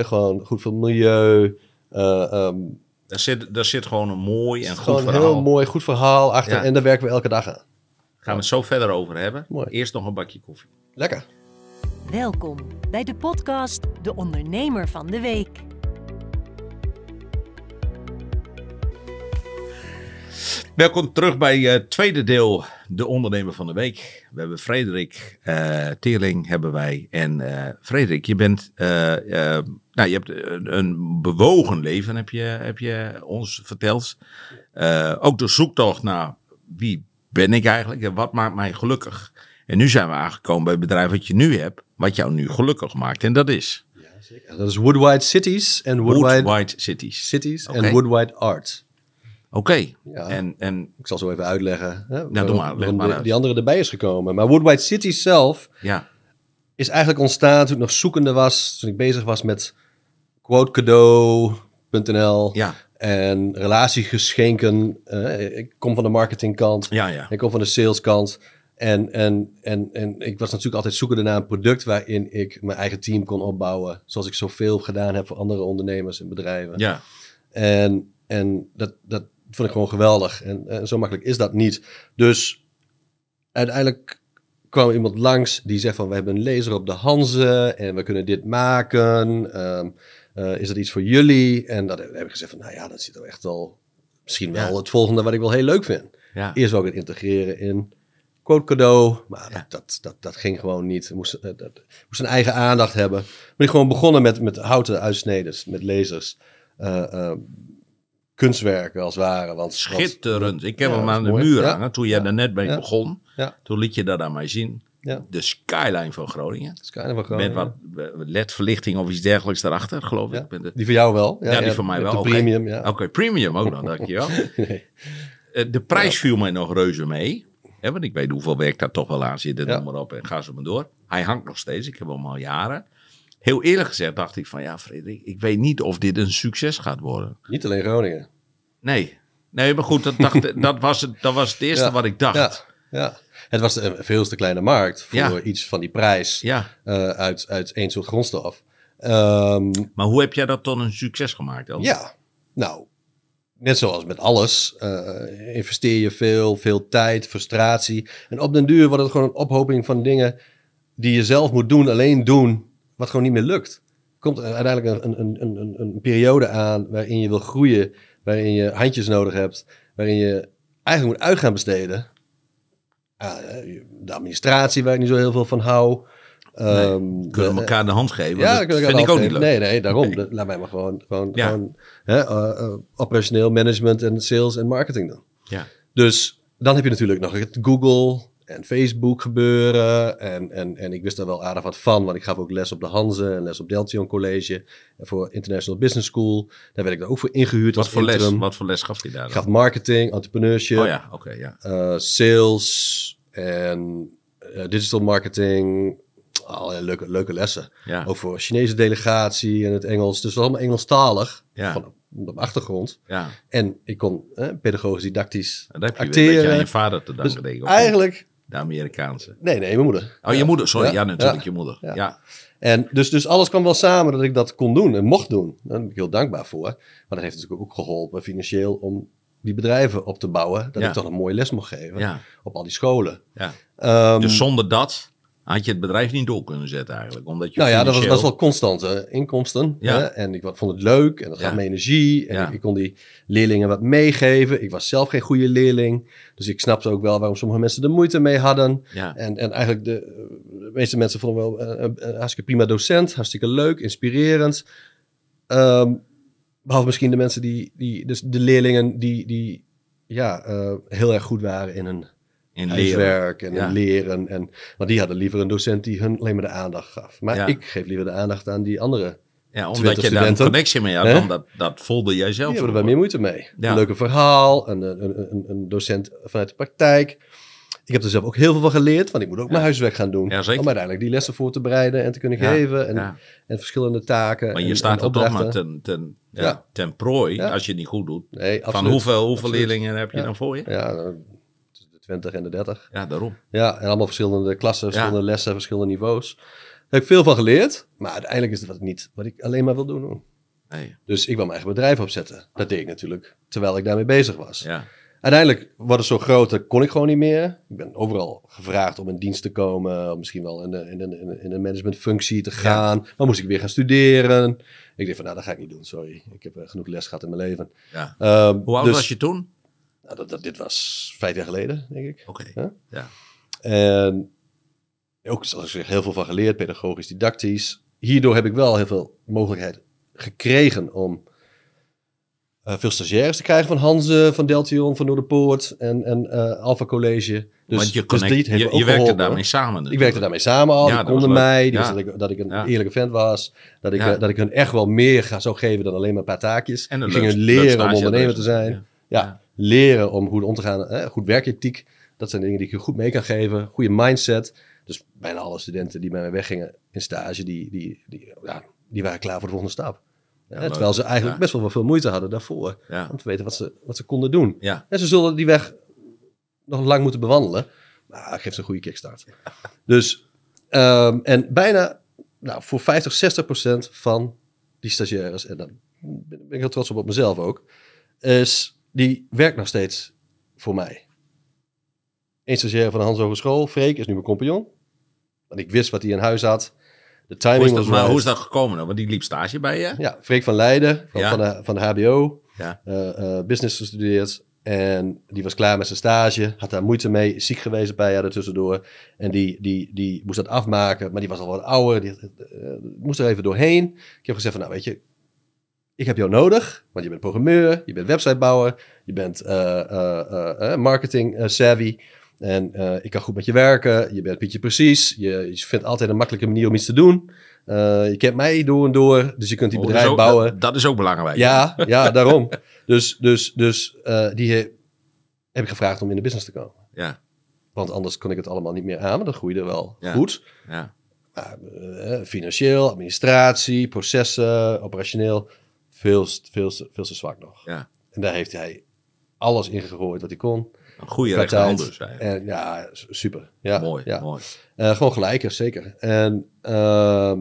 Speaker 2: gewoon goed voor het milieu. Uh,
Speaker 1: daar, zit, daar zit gewoon een mooi en goed verhaal. Gewoon heel
Speaker 2: mooi, goed verhaal achter. En daar werken we elke dag aan.
Speaker 1: Gaan we het zo verder over hebben. Eerst nog een bakje koffie.
Speaker 2: Lekker. Welkom bij de podcast De Ondernemer van de Week.
Speaker 1: Welkom terug bij het eh, tweede deel, de ondernemer van de week. We hebben Frederik uh, Teerling hebben wij. En Frederik, je bent nou, je hebt eh, een, bewogen leven, heb je, heb je ons verteld. Eh, ook de zoektocht naar wie ben ik eigenlijk en wat maakt mij gelukkig. En nu zijn we aangekomen bij het bedrijf wat je nu hebt, wat jou nu gelukkig maakt. En dat is? Ja, zeker. Dat is Woodwide Cities
Speaker 2: en Woodwide, Cities. Cities en Woodwide Art. Oké. en, en, ik zal zo even uitleggen hè, nou, doe maar, maar die andere erbij is gekomen. Maar Woodwide Cities zelf ja. is eigenlijk ontstaan toen ik nog zoekende was, toen ik bezig was met quotecadeau.nl. Ja. En relatiegeschenken. Eh, ik kom van de marketingkant. Ja, ja. Ik kom van de saleskant. En, en, en, en ik was natuurlijk altijd zoekende naar een product waarin ik mijn eigen team kon opbouwen. Zoals ik zoveel gedaan heb voor andere ondernemers en bedrijven. Ja. En, en dat, dat vond ik gewoon geweldig. En, zo makkelijk is dat niet. Dus uiteindelijk kwam iemand langs die zegt van... we hebben een laser op de Hanze en we kunnen dit maken. Um, eh, is dat iets voor jullie? En dat heb ik gezegd van, nou ja, dat zit er echt wel... Misschien wel het volgende wat ik wel heel leuk vind. Ja. Eerst wel het integreren in quote cadeau. Maar dat, dat, dat, ging gewoon niet. Moest, eh, dat, moest een eigen aandacht hebben. Maar ik gewoon begonnen met, met houten uitsnedes, met lasers. Eh, kunstwerken als het ware. Want, Schitterend. ik heb hem aan de muur hangen. Toen jij daar net mee begon, toen liet je dat aan mij zien. Ja. De
Speaker 1: skyline van Groningen. skyline van Groningen. Met eh, wat ledverlichting of iets dergelijks daarachter, geloof ik. die van jou wel. Ja, die van mij wel. Oké, premium, Oké, premium ook dan, dankjewel. *laughs* nee. Eh, de prijs viel mij nog reuze mee. Hè, want ik weet hoeveel werk daar toch wel aan zit. En noem maar op en ga zo maar door. Hij hangt nog steeds. Ik heb hem al jaren. Heel eerlijk gezegd dacht ik van ja, Frederik, ik weet niet of dit een succes gaat worden. Niet alleen Groningen. Nee, nee maar goed, dat, dacht,
Speaker 2: *laughs* dat, was, het, dat was het eerste wat ik dacht. Ja. Het was een veel te kleine markt voor iets van die prijs ja. Eh, uit, uit één soort grondstof. Ehm, maar hoe heb jij dat dan een succes gemaakt? dan? Ja, nou, net zoals met alles, eh, investeer je veel, veel tijd, frustratie. En op den duur wordt het gewoon een ophoping van dingen die je zelf moet doen, alleen doen, wat gewoon niet meer lukt. Komt er uiteindelijk een, een, een, een periode aan waarin je wil groeien, waarin je handjes nodig hebt, waarin je eigenlijk moet uit gaan besteden de administratie waar ik niet zo heel veel van hou. Ehm, kunnen we elkaar de hand geven? Ja, dat vind ik ook niet leuk. Nee, nee, daarom. Laat mij maar gewoon, gewoon, gewoon hè, eh, eh, operationeel management en sales en marketing dan. Ja. Dus dan heb je natuurlijk nog het Google en Facebook gebeuren. En, en, en ik wist daar wel aardig wat van, want ik gaf ook les op de Hanze en les op Deltion College. voor International Business School. Daar werd ik daar ook voor ingehuurd. Wat, voor, les, wat voor les gaf je daar? Ik gaf marketing, entrepreneurship, oh ja, okay, ja. Eh, sales en eh, digital marketing. leuke, leuke lessen. Ja. Ook voor Chinese delegatie en het Engels. Dus allemaal Engelstalig. Ja. Van, op achtergrond. Ja. En ik kon eh, pedagogisch, didactisch en heb je acteren. Een je vader te danken. Dus eigenlijk de Amerikaanse. Nee, nee, mijn moeder. Oh, je moeder, sorry. Ja, natuurlijk, je moeder. ja. En dus, dus alles kwam wel samen dat ik dat kon doen en mocht doen. Daar ben ik heel dankbaar voor. Maar dat heeft natuurlijk ook geholpen financieel om die bedrijven op te bouwen. Dat ik toch een mooie les mocht geven ja. op al die scholen. Ja. Ehm, dus zonder
Speaker 1: dat had je het bedrijf niet door kunnen zetten eigenlijk? Omdat je nou ja, dat was, dat was wel
Speaker 2: constante inkomsten. Ja. Hè? En ik vond het leuk en dat gaf me energie. En ja. ik, kon die leerlingen wat meegeven. Ik was zelf geen goede leerling. Dus ik snapte ook wel waarom sommige mensen de moeite mee hadden. En, en eigenlijk eh, de, meeste mensen vonden wel een, eh, eh, hartstikke prima docent. Hartstikke leuk, inspirerend. Um, behalve misschien de mensen die, die dus de leerlingen die, die ja, heel erg goed waren in hun in huiswerk en leren. En, maar die hadden liever een docent die hun alleen maar de aandacht gaf. Maar ik geef liever de aandacht aan die andere ja, omdat je daar een connectie mee had, dan dat, dat voelde jij zelf. Die hebben er wel meer moeite mee. Een leuke verhaal, een, een, een, docent vanuit de praktijk. Ik heb er zelf ook heel veel van geleerd, want ik moet ook mijn huiswerk gaan doen. Om uiteindelijk die lessen voor te bereiden en te kunnen geven. En, en verschillende taken. Maar je staat er toch maar ten, ten, ten prooi, als je het niet goed doet. Nee, van hoeveel, hoeveel leerlingen heb je dan voor je? Ja, 20 en de 30. Ja, daarom. Ja, en allemaal verschillende klassen, verschillende lessen, verschillende niveaus. Daar heb ik veel van geleerd, maar uiteindelijk is dat niet, wat ik alleen maar wil doen. Dus ik wil mijn eigen bedrijf opzetten. Dat deed ik natuurlijk, terwijl ik daarmee bezig was. Ja. Uiteindelijk wordt het zo groot, kon ik gewoon niet meer. Ik ben overal gevraagd om in dienst te komen, misschien wel in, in een managementfunctie te gaan. Dan moest ik weer gaan studeren. Ik dacht van, nou, dat ga ik niet doen, sorry. Ik heb eh, genoeg les gehad in mijn leven. Ja. Ehm, Hoe oud dus was je toen? Nou, dat, dit was vijf jaar geleden, denk ik. Oké, ja. En ook, zoals ik zeg, heel veel van geleerd, pedagogisch, didactisch. Hierdoor heb ik wel heel veel mogelijkheid gekregen om uh, veel stagiaires te krijgen van Hanze, van Deltion, van Noorderpoort en, en eh, Alpha College. Dus, Want je, dus connect, dus je, werkte daarmee samen. Ik werkte daarmee samen al. Ja, konden mij. dat, ik, dat ik een eerlijke vent was. Dat ik, dat ik hun echt wel meer zou geven dan alleen maar een paar taakjes. En ik ging hun leren om ondernemer te zijn. Ja leren om goed om te gaan. Hè? Goed werkethiek, dat zijn dingen die ik je goed mee kan geven. Goede mindset. Dus bijna alle studenten die bij mij weggingen in stage, die, die, die, ja, die waren klaar voor de volgende stap.
Speaker 1: Ja, terwijl ze eigenlijk
Speaker 2: best wel veel moeite hadden daarvoor. Om te weten wat ze, wat ze konden doen. En ze zullen die weg nog lang moeten bewandelen. Maar dat geeft een goede kickstart. Dus, ehm, en bijna nou, voor 50, 60 procent van die stagiaires, en dan ben ik heel trots op op mezelf ook, is die werkt nog steeds voor mij. Een stagiair van de Hans Hogeschool, Freek, is nu mijn compagnon. Want ik wist wat hij in huis had. De timing hoe is dat, was maar hoe is dat
Speaker 1: gekomen dan? Want die liep stage bij je? Ja,
Speaker 2: Freek van Leiden, van, van, de, van de HBO. Ja. Eh, eh, business gestudeerd. En die was klaar met zijn stage. Had daar moeite mee. Ziek geweest bij paar jaar tussendoor En die, die, die moest dat afmaken. Maar die was al wat ouder. Die eh, moest er even doorheen. Ik heb gezegd van, nou weet je, ik heb jou nodig, want je bent programmeur, je bent websitebouwer, je bent eh, eh, eh, marketing savvy. En ik kan goed met je werken, je bent Pietje precies, je, je vindt altijd een makkelijke manier om iets te doen. je kent mij door en door, dus je kunt die oh, bedrijf bouwen. Dat, is ook belangrijk. Ja, ja daarom. *laughs* Dus, dus, dus die heb ik gevraagd om in de business te komen. Ja. Want anders kon ik het allemaal niet meer aan, maar dat groeide wel goed. Ja. financieel, administratie, processen, operationeel veel, veel, veel te zwak nog. Ja. En daar heeft hij alles in gegooid wat hij kon. Een goede rechterhand dus En, ja, super. Ja, mooi, ja. mooi. Eh, gewoon gelijk, zeker. En, ehm,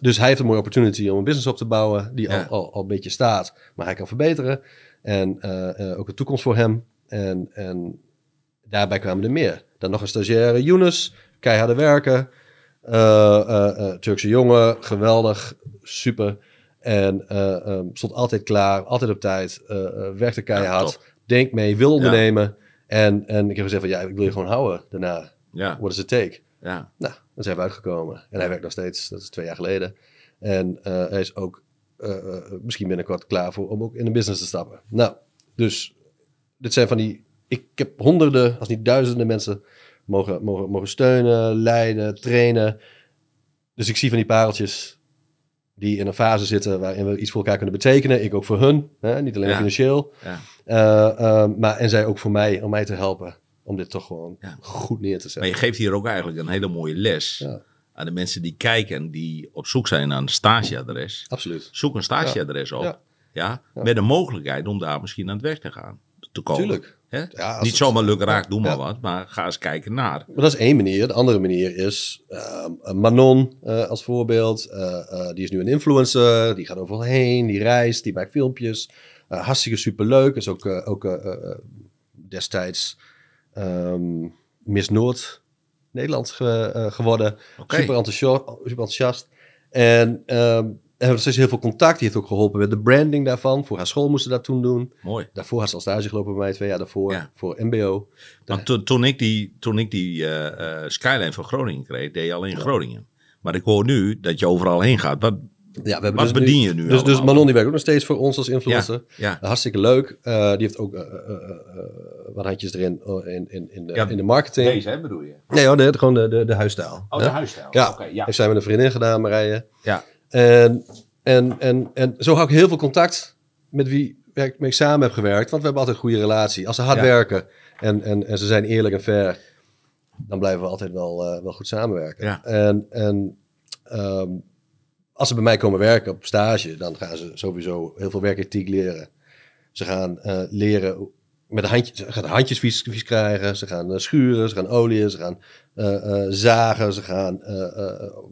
Speaker 2: dus hij heeft een mooie opportunity om een business op te bouwen die al, al, een beetje staat, maar hij kan verbeteren. En eh, eh, ook een toekomst voor hem. En, en daarbij kwamen er meer. Dan nog een stagiaire, Younes, keiharde werken. Turkse jongen, geweldig, super. En eh, ehm, stond altijd klaar, altijd op tijd, eh, eh, werkte keihard, ja, denk mee, wil ondernemen. En, en ik heb gezegd van ja, ik wil je gewoon houden daarna. Ja. What is take? Ja. Nou, dan zijn we uitgekomen. En hij werkt nog steeds, dat is twee jaar geleden. En hij is ook uh, misschien binnenkort klaar voor om ook in de business te stappen. Nou, dus dit zijn van die. Ik heb honderden, als niet duizenden mensen mogen, mogen, mogen steunen, leiden, trainen. Dus ik zie van die pareltjes die in een fase zitten waarin we iets voor elkaar kunnen betekenen. Ik ook voor hun, hè? niet alleen financieel. Ja. Eh, ehm, maar, en zij ook voor mij, om mij te helpen. Om dit toch gewoon goed neer te zetten. Maar je
Speaker 1: geeft hier ook eigenlijk een hele mooie les aan de mensen die kijken die op zoek zijn naar een stageadres. Absoluut. Zoek een stageadres op. Ja. Met de mogelijkheid om daar misschien aan het werk te gaan. Te komen. Tuurlijk. Niet zomaar
Speaker 2: luk raak, doe maar wat. Maar ga eens kijken naar. Maar dat is één manier. De andere manier is ehm, eh, Manon eh, als voorbeeld. Eh, die is nu een influencer. Die gaat overal heen. Die reist. Die maakt filmpjes. hartstikke superleuk. Is ook, ook destijds um, Miss Noord Nederland geworden. Super, enthousiast, super enthousiast. En ehm, hebben steeds heel veel contact. Die heeft ook geholpen met de branding daarvan. Voor haar school moesten ze dat toen doen. Mooi. Daarvoor had ze al stage gelopen bij mij twee jaar daarvoor. Voor MBO. toen ik die, die eh, eh, skyline van Groningen kreeg, deed je
Speaker 1: alleen ja. Groningen. Maar ik hoor nu dat je overal heen gaat. Wat, ja, we hebben dus bedien je nu? Dus, dus Manon
Speaker 2: die werkt ook nog steeds voor ons als influencer. Ja, Hartstikke leuk. Eh, die heeft ook wat handjes erin in, in, in, de, marketing. Deze hè, bedoel je? Nee gewoon de, de, de huisstijl. Oh, hè? de huisstijl. Ja, heeft zij met een vriendin gedaan, Marije. Ja. En, en, en, en zo hou ik heel veel contact met wie ik mee samen heb gewerkt. Want we hebben altijd een goede relatie. Als ze hard werken en, en, en ze zijn eerlijk en fair, dan blijven we altijd wel, eh, wel goed samenwerken. En, en ehm, als ze bij mij komen werken op stage, dan gaan ze sowieso heel veel werkethiek leren. Ze gaan eh, leren met de handjes, ze gaan handjes vies, krijgen, ze gaan eh, schuren, ze gaan olieën, ze gaan eh, eh, zagen, ze gaan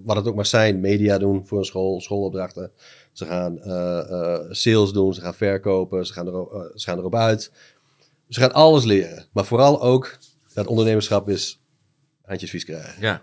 Speaker 2: wat het ook maar zijn, media doen voor een school, schoolopdrachten. Ze gaan sales doen, ze gaan verkopen, ze gaan, er, ze gaan erop uit. Ze gaan alles leren, maar vooral ook dat ondernemerschap is handjes vies krijgen. Ja.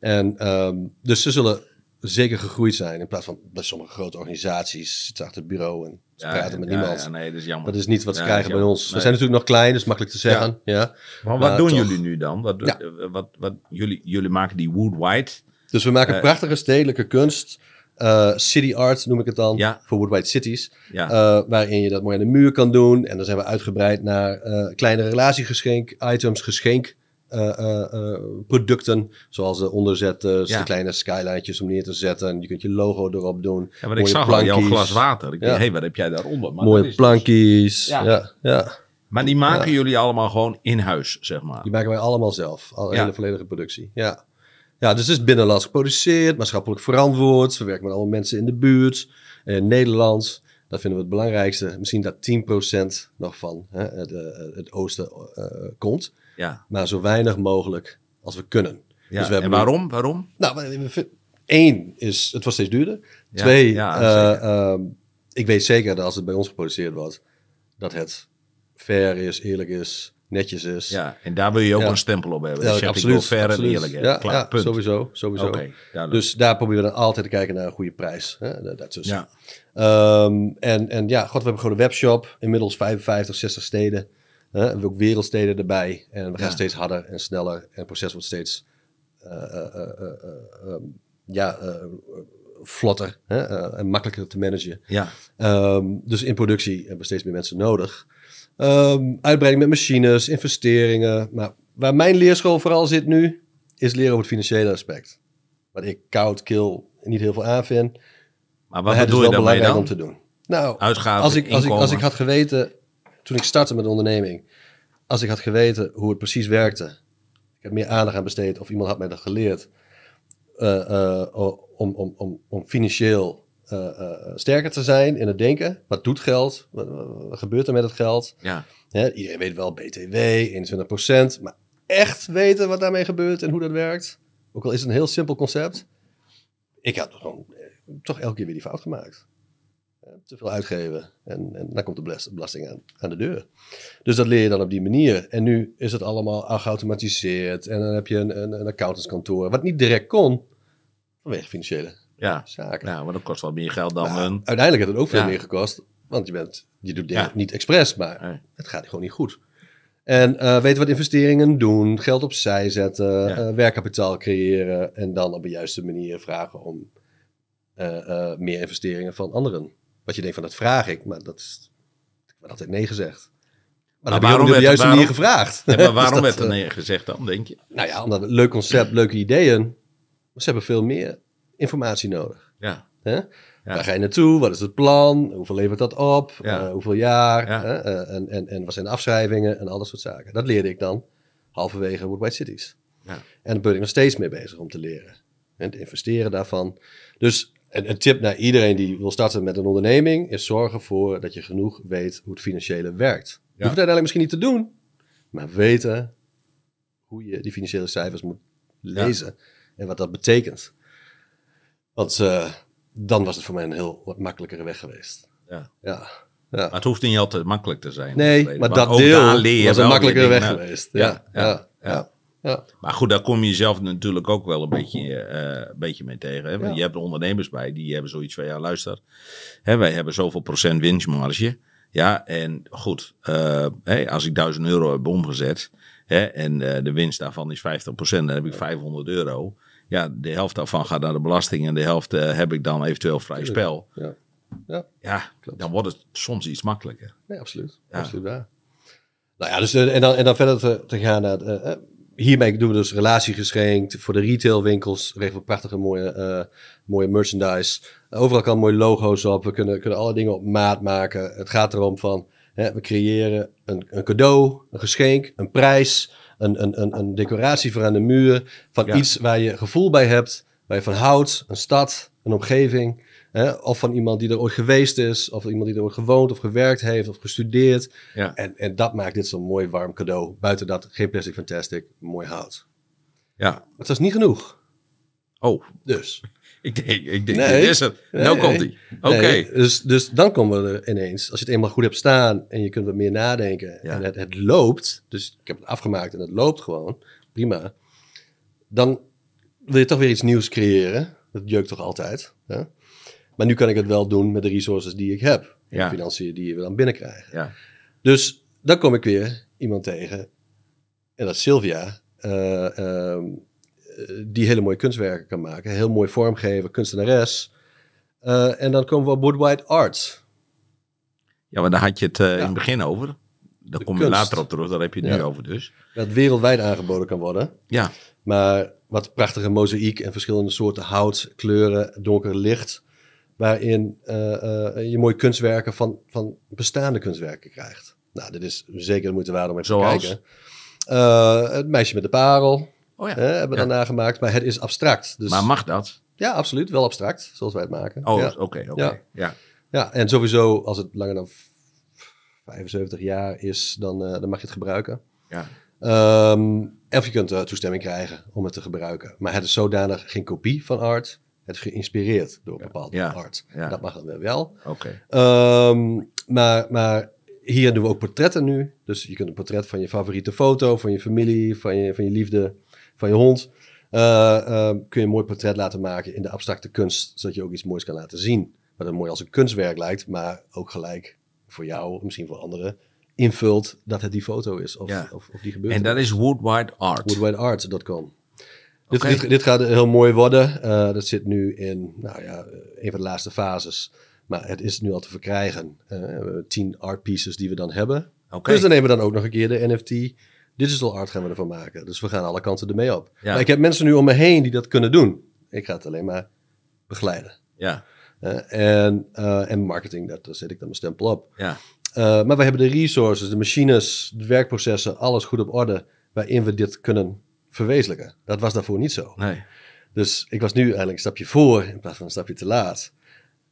Speaker 2: En ehm, dus ze zullen zeker gegroeid zijn. In plaats van bij sommige grote organisaties het achter het bureau en praten met niemand. Ja, nee, dat is jammer. Dat is niet wat ze krijgen bij ons. We zijn natuurlijk nog klein, dus makkelijk te zeggen. Ja. Maar wat doen jullie nu dan? Wat, eh,
Speaker 1: wat, wat, jullie, jullie maken die wood
Speaker 2: white. Dus we maken eh, prachtige stedelijke kunst. Eh, city art noem ik het dan, ja. voor Woodwide Cities. Ja. waarin je dat mooi aan de muur kan doen. En dan zijn we uitgebreid naar uh, kleine relatiegeschenk, items, geschenk eh, eh, eh, producten, zoals de onderzetters, de kleine skylijntjes om neer te zetten. Je kunt je logo erop doen. Ja, maar ik zag plankies. al jouw glas water. Ik dacht, hé, hey, wat heb jij daaronder? Mooie dus- plankies. Ja. ja. Maar die maken jullie allemaal gewoon in huis, zeg maar? Die maken wij allemaal zelf. Al, Hele volledige productie, ja. Ja, dus het is binnenlands geproduceerd, maatschappelijk verantwoord. We werken met alle mensen in de buurt, eh, Nederlands. Dat vinden we het belangrijkste. Misschien dat 10% nog van hè, het, het, oosten komt. Ja. Maar zo weinig mogelijk als we kunnen. Ja. Dus we en waarom? waarom? Nou, eh, één is, het was steeds duurder. Twee, eh, ehm, ik weet zeker dat als het bij ons geproduceerd was, dat het fair is, eerlijk is, netjes is. Ja, en daar wil je ook een stempel op hebben. Ja, dus absoluut. fair en eerlijk. is. punt. sowieso. sowieso. dus daar proberen we dan altijd te kijken naar een goede prijs. Hè? Daartussen. Ja. Ehm, en, en ja, god, we hebben gewoon een webshop. Inmiddels 55, 60 steden we hebben ook wereldsteden erbij. En we gaan steeds harder en sneller. En het proces wordt steeds eh, eh, eh, ehm, ja, vlotter hè, en makkelijker te managen. Ja. Ehm, dus in productie hebben we steeds meer mensen nodig. Ehm, uitbreiding met machines, investeringen. Maar waar mijn leerschool vooral zit nu, is leren over het financiële aspect. Wat ik koud, kil niet heel veel aan vind. Maar wat maar bedoel het is wel je belangrijk dan? om te doen. Nou, Uitgaven, als ik, als, ik, als ik had geweten toen ik startte met onderneming, als ik had geweten hoe het precies werkte, ik heb meer aandacht aan besteed of iemand had mij dat geleerd, eh, eh, om, financieel eh, sterker te zijn in het denken. Wat doet geld? Wat, gebeurt er met het geld? Ja. iedereen weet wel BTW, 21%, maar echt weten wat daarmee gebeurt en hoe dat werkt, ook al is het een heel simpel concept, ik had gewoon toch elke keer weer die fout gemaakt te veel uitgeven. En, en dan komt de belasting aan, aan, de deur. Dus dat leer je dan op die manier. En nu is het allemaal geautomatiseerd. En dan heb je een, een, accountantskantoor. Wat niet direct kon, vanwege financiële zaken. Ja, maar dat kost wel meer geld dan nou, Uiteindelijk heeft het ook veel meer gekost. Want je, bent, je doet dit niet expres, maar het gaat gewoon niet goed. En uh, eh, weten wat investeringen doen, geld opzij zetten, eh, werkkapitaal creëren en dan op de juiste manier vragen om eh, meer investeringen van anderen wat je denkt van dat vraag ik, maar dat is ik altijd nee gezegd. Maar, maar waarom werd juist juiste niet gevraagd? Ja, maar *laughs* dus waarom werd er eh, nee gezegd dan, denk je? Nou ja, omdat een leuk concept, leuke ideeën. Maar ze hebben veel meer informatie nodig. Ja. Hè? Waar ga je naartoe? Wat is het plan? Hoeveel levert dat op? Eh, hoeveel jaar? Eh, en, en, en wat zijn de afschrijvingen? En alles soort zaken. Dat leerde ik dan halverwege bij Cities. Ja. En daar ben ik nog steeds mee bezig om te leren. En te investeren daarvan. Dus een, een, tip naar iedereen die wil starten met een onderneming is zorgen voor dat je genoeg weet hoe het financiële werkt. Je hoeft het uiteindelijk misschien niet te doen, maar weten hoe je die financiële cijfers moet lezen en wat dat betekent. Want eh, dan was het voor mij een heel wat makkelijkere weg geweest. Ja. ja.
Speaker 1: Maar het hoeft niet altijd makkelijk te zijn. Nee, maar dat deel was een makkelijkere weg geweest. ja. ja. ja. Ja. Maar goed, daar kom je zelf natuurlijk ook wel een beetje, eh, een beetje mee tegen. Want je hebt er ondernemers bij, die hebben zoiets van, ja luister, hè, wij hebben zoveel procent winstmarge. Ja, en goed, eh, als ik 1000 euro heb omgezet hè, en eh, de winst daarvan is 50%, dan heb ik 500 euro. Ja, de helft daarvan gaat naar de belasting en de helft heb ik dan eventueel vrij spel.
Speaker 2: Ja, ja.
Speaker 1: ja dan wordt het soms iets makkelijker. Nee, absoluut. Absoluut,
Speaker 2: Nou ja, dus, en, dan, en dan verder te, te gaan naar hiermee doen we dus relatiegeschenkt voor de retailwinkels. Regelen we prachtige mooie, eh, mooie merchandise. Overal kan mooie logo's op. We kunnen, kunnen alle dingen op maat maken. Het gaat erom van, hè, we creëren een, een cadeau, een geschenk, een prijs, een, een, een, een decoratie voor aan de muur. Van iets waar je gevoel bij hebt, waar je van houdt, een stad, een omgeving. Of van iemand die er ooit geweest is, of iemand die er ooit gewoond of gewerkt heeft of gestudeerd. Ja. En, en dat maakt dit zo'n mooi warm cadeau. Buiten dat, geen plastic fantastic, mooi hout. Ja. dat is niet genoeg. Oh. Dus. *laughs* Ik denk, ik denk nee, is het. nou komt hij. Oké. dus, dus dan komen we er ineens. Als je het eenmaal goed hebt staan en je kunt wat meer nadenken en het, het loopt. Dus ik heb het afgemaakt en het loopt gewoon. Prima. Dan wil je toch weer iets nieuws creëren. Dat jeukt toch altijd. Hè? Maar nu kan ik het wel doen met de resources die ik heb. Ja. De financiën die we dan binnenkrijgen. Ja. Dus dan kom ik weer iemand tegen. En dat is Sylvia. Eh, ehm, eh, die hele mooie kunstwerken kan maken. Heel mooi vormgeven, kunstenares. Eh, en dan komen we op Woodwide Arts.
Speaker 1: Ja, maar daar had je het in het begin over. Daar kom je later op terug, daar heb je het nu over dus.
Speaker 2: Dat wereldwijd aangeboden kan worden. Ja. Maar wat prachtige mozaïek en verschillende soorten hout, kleuren, donker licht waarin eh, eh, je mooie kunstwerken van, van bestaande kunstwerken krijgt. Nou, dit is zeker de moeite waard om even te kijken. Eh, het meisje met de parel oh ja. hebben we daarna gemaakt, maar het is abstract. Dus... Maar mag dat? Ja, absoluut. Wel abstract, zoals wij het maken. Oh, oké. Ja. oké. ja. Ja. en sowieso als het langer dan 75 jaar is, dan, dan mag je het gebruiken. Ja. Ehm, of je kunt toestemming krijgen om het te gebruiken. Maar het is zodanig geen kopie van art het is geïnspireerd door een bepaalde art. Ja. Dat mag dan wel. Oké. Ehm, maar, maar hier doen we ook portretten nu. Dus je kunt een portret van je favoriete foto, van je familie, van je, van je liefde, van je hond. Eh, ehm, kun je een mooi portret laten maken in de abstracte kunst, zodat je ook iets moois kan laten zien. Wat dan mooi als een kunstwerk lijkt, maar ook gelijk voor jou, misschien voor anderen, invult dat het die foto is of, ja. of, die gebeurt. En dat is wide Art. Woodwideart.com. Dit, dit, gaat heel mooi worden. Eh, dat zit nu in nou ja, eh, een van de laatste fases. Maar het is nu al te verkrijgen. Eh, tien art pieces die we dan hebben. Okay. Dus dan nemen we dan ook nog een keer de NFT. Digital art gaan we ervan maken. Dus we gaan alle kanten ermee op. Maar ik heb mensen nu om me heen die dat kunnen doen. Ik ga het alleen maar begeleiden. Ja. en, en marketing, dat, daar zet ik dan mijn stempel op. Ja. maar we hebben de resources, de machines, de werkprocessen, alles goed op orde. Waarin we dit kunnen verwezenlijken. Dat was daarvoor niet zo. Nee. Dus ik was nu eigenlijk een stapje voor in plaats van een stapje te laat.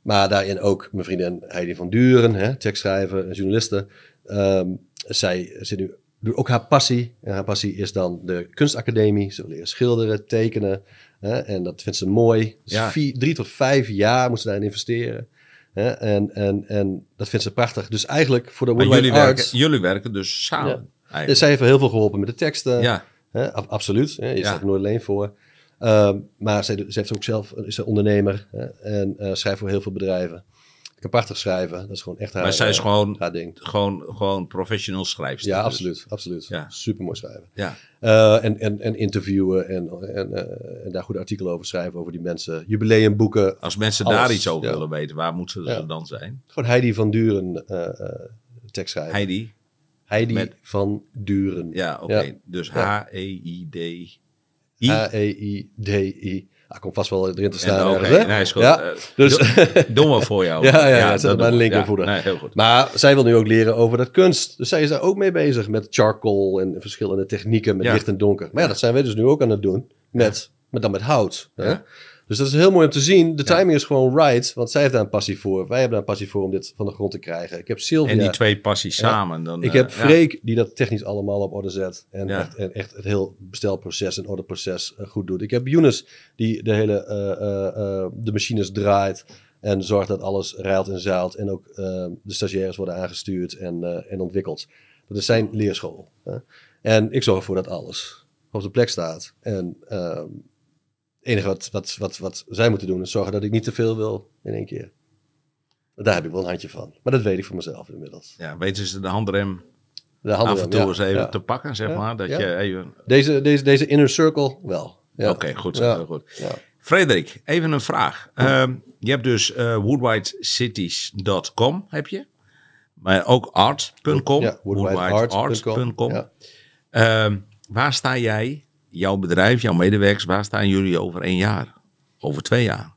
Speaker 2: Maar daarin ook mijn vriendin Heidi van Duren, hè, tekstschrijver, journaliste. Um, zij zit nu, ook haar passie. En haar passie is dan de kunstacademie. Ze wil leren schilderen, tekenen. Hè, en dat vindt ze mooi. Dus drie tot vijf jaar moeten ze daarin investeren. Hè, en, en, en dat vindt ze prachtig. Dus eigenlijk voor de Worldwide jullie Werken,
Speaker 1: jullie werken dus samen. Ja. Zij
Speaker 2: heeft heel veel geholpen met de teksten. Ja. Hè? absoluut, hè? je staat er nooit alleen voor. Ehm, maar ze, ze, heeft ook zelf, is een ondernemer hè? en eh, schrijft voor heel veel bedrijven. Ik kan prachtig schrijven, dat is gewoon echt haar Maar zij is eh, gewoon, gewoon, gewoon professional schrijfster. Ja, dus. absoluut, absoluut. Super mooi schrijven. Ja. Eh, en, en, en interviewen en, en, en daar goede artikelen over schrijven, over die mensen. Jubileumboeken. Als mensen daar iets over willen weten, waar moeten ze dan zijn? Gewoon Heidi van Duren tekst schrijven. Heidi? Heidi van Duren. Ja, oké. Dus
Speaker 1: H-E-I-D.
Speaker 2: H-E-I-D-i. E e. Ah, komt vast wel erin te staan. En, is goed. Ja, eh, dus voor jou. *laughs* ja, ja, ja, ja maar een heel goed. Maar zij wil nu ook leren over dat kunst. Dus zij is daar ook mee bezig met charcoal en verschillende technieken met licht en donker. Maar ja, dat zijn wij dus nu ook aan het doen. Met, dan met hout. Hè? Dus dat is heel mooi om te zien. De timing is gewoon right, want zij heeft daar een passie voor. Wij hebben daar een passie voor om dit van de grond te krijgen. Ik heb Sylvia. En die
Speaker 1: twee passies samen. Dan, ik heb eh, Freek,
Speaker 2: die dat technisch allemaal op orde zet. En, echt, en echt, het heel bestelproces en orderproces eh, goed doet. Ik heb Younes, die de hele eh, de machines draait. En zorgt dat alles rijlt en zeilt. En ook de stagiaires worden aangestuurd en, en ontwikkeld. Dat is zijn leerschool. Hè? En ik zorg ervoor dat alles op de plek staat. En ehm, enige wat, wat, wat, wat zij moeten doen is zorgen dat ik niet te veel wil in één keer. Daar heb ik wel een handje van. Maar dat weet ik voor mezelf inmiddels. Ja, weten ze de handrem de handrem, af en toe eens even te pakken, zeg maar. Dat je even... deze, deze, deze inner circle wel. Oké, goed. goed.
Speaker 1: Frederik, even een vraag. Ehm, je hebt dus uh, eh, woodwhitecities.com, heb je. Maar ook art.com. Ja, woodwhiteart.com. Ehm, waar sta jij jouw bedrijf, jouw medewerkers, waar staan jullie over één jaar? Over twee jaar?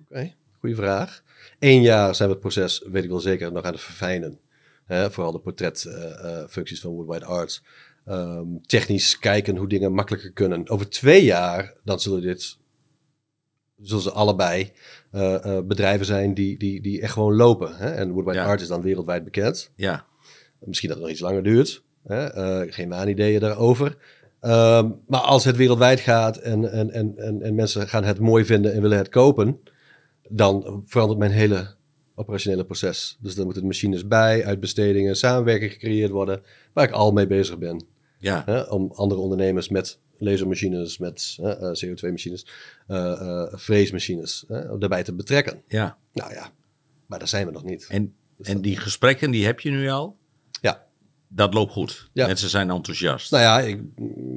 Speaker 2: Oké, goede vraag. Eén jaar zijn we het proces, weet ik wel zeker, nog aan het verfijnen. vooral de portretfuncties eh, eh, uh, van Worldwide Arts. Ehm, technisch kijken hoe dingen makkelijker kunnen. Over twee jaar, dan zullen dit zullen ze allebei eh, bedrijven zijn die, die, die echt gewoon lopen. Hè? En World ja. Art is dan wereldwijd bekend. Ja. Misschien dat het nog iets langer duurt. Hè? geen waanideeën daarover. Ehm, maar als het wereldwijd gaat en, en, en, en, mensen gaan het mooi vinden en willen het kopen, dan verandert mijn hele operationele proces. Dus dan moeten machines bij, uitbestedingen, samenwerking gecreëerd worden, waar ik al mee bezig ben. Ja. om andere ondernemers met lasermachines, met eh, CO2-machines, uh, eh, uh, eh, freesmachines, daarbij te betrekken. Ja. Nou ja, maar daar zijn we nog niet. En, dus en die gesprekken, die heb je nu al? dat loopt goed. Mensen zijn
Speaker 1: enthousiast.
Speaker 2: Nou ja, ik,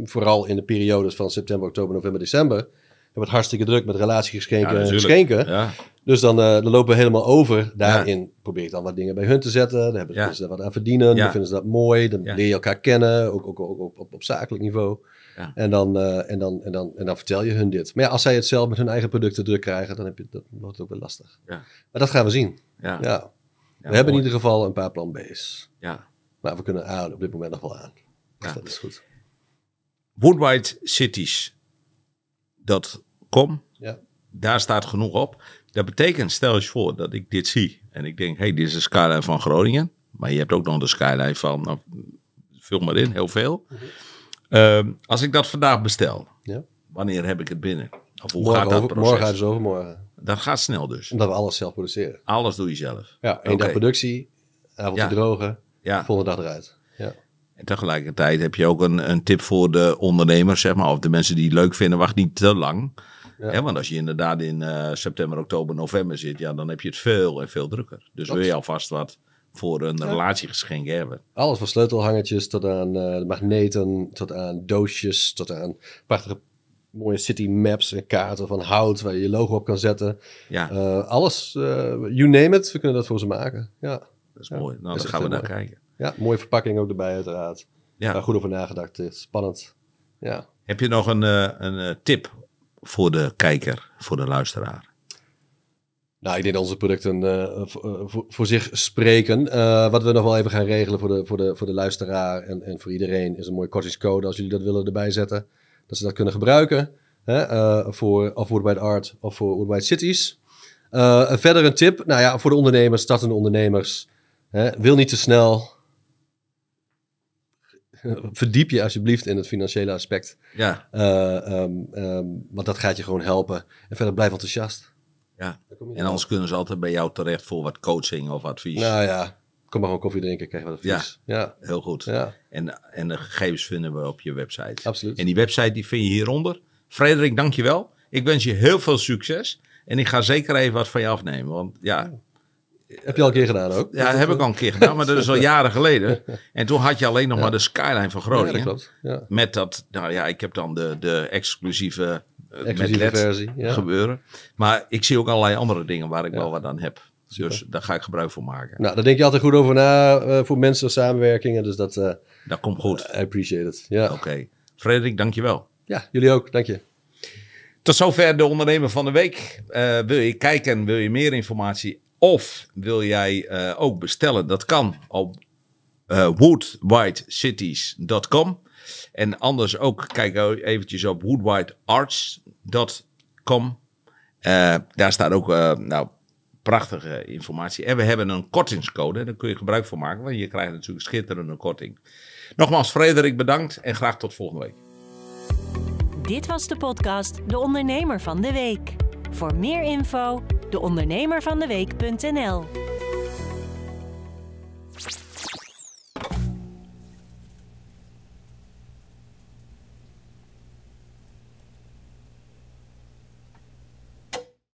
Speaker 2: vooral in de periodes van september, oktober, november, december. hebben we het hartstikke druk met relatiegeschenken en geschenken. Dus dan, eh, dan, lopen we helemaal over. Daarin probeer ik dan wat dingen bij hun te zetten. Dan hebben ze wat aan verdienen. Dan vinden ze dat mooi. Dan leer je elkaar kennen, ook, ook, op, op, zakelijk niveau. En, dan, eh, en, dan, en, dan, en dan vertel je hun dit. Maar ja, als zij het zelf met hun eigen producten druk krijgen, dan heb je, dat wordt het ook wel lastig. Maar dat gaan we zien. Ja. we hebben in ieder geval een paar plan B's. Ja. Maar we kunnen aan op dit moment nog wel aan. Dus dat is goed. Worldwide Ja.
Speaker 1: Daar staat genoeg op. Dat betekent, stel eens voor dat ik dit zie. En ik denk, hey, dit is de skyline van Groningen. Maar je hebt ook nog de skyline van, nou, vul maar in, heel veel. Mhm. Ehm, als ik dat vandaag bestel, ja. wanneer heb ik het binnen? Of hoe gaat dat proces? Morgen gaat het
Speaker 2: overmorgen. Dat gaat snel dus. Omdat we alles zelf produceren. Alles doe je zelf. Ja, één okay. dag productie, avond ja. drogen ja. volgende dag eruit. Ja.
Speaker 1: En tegelijkertijd heb je ook een, een tip voor de ondernemers, zeg maar, of de mensen die het leuk vinden, wacht niet te lang. Ja. want als je inderdaad in eh, september, oktober, november zit, ja, dan heb je het veel en veel drukker. Dus wil je alvast wat voor een ja. relatiegeschenk hebben.
Speaker 2: Alles van sleutelhangetjes tot aan eh, magneten, tot aan doosjes, tot aan prachtige mooie city maps en kaarten van hout waar je je logo op kan zetten. Ja. Eh, alles, you name it, we kunnen dat voor ze maken. Ja dat is mooi. Nou, daar gaan we naar kijken. Ja, mooie verpakking ook erbij uiteraard. Ja. goed over nagedacht is. Spannend. Ja.
Speaker 1: Heb je nog een, eh, een eh, tip voor de kijker, voor de luisteraar?
Speaker 2: Nou, ik denk dat onze producten eh, voor, voor, zich spreken. wat we nog wel even gaan regelen voor de, voor de, voor de luisteraar en, en voor iedereen is een mooie kortingscode als jullie dat willen erbij zetten. Dat ze dat kunnen gebruiken hè, uh, voor of Worldwide Art of voor Worldwide Cities. verder een tip, nou ja, voor de ondernemers, startende ondernemers wil niet te snel. Verdiep je alsjeblieft in het financiële aspect. Ja. Eh, ehm, ehm, want dat gaat je gewoon helpen. En verder blijf enthousiast. Ja. En anders kunnen ze altijd bij jou terecht voor wat coaching of
Speaker 1: advies. Nou ja, kom maar gewoon koffie drinken, krijg wat advies. Ja, ja. heel goed. Ja. En, en de gegevens vinden we op je website. Absoluut. En die website die vind je hieronder. Frederik, dankjewel. Ik wens je heel veel succes. En ik ga zeker even wat van je afnemen. Want ja. Oh. Heb je al een keer gedaan ook? Ja, dat heb ik al een keer gedaan, maar dat is al *laughs* jaren geleden. En toen had je alleen nog maar de skyline van Groningen. Ja, dat klopt. Met dat, nou ja, ik heb dan de, de exclusieve, eh, met LED versie, gebeuren. Maar ik zie ook allerlei andere dingen waar ik wel wat aan heb. Dus daar ga ik gebruik van maken.
Speaker 2: Nou, daar denk je altijd goed over na eh, voor mensen samenwerkingen. Dus dat, eh, dat komt goed. I appreciate it. Ja. Oké. Okay. Frederik, dankjewel. Ja, jullie ook. Dank je. Tot zover de
Speaker 1: ondernemer van de week. wil je kijken en wil je meer informatie? Of wil jij eh, ook bestellen? Dat kan op uh, eh, woodwhitecities.com. En anders ook, kijk eventjes op woodwhitearts.com. Eh, daar staat ook nou, prachtige informatie. En we hebben een kortingscode, daar kun je gebruik van maken, want je krijgt natuurlijk schitterende korting. Nogmaals, Frederik bedankt en graag tot volgende week.
Speaker 2: Dit was de podcast De Ondernemer van de Week. Voor meer info deondernemervandeweek.nl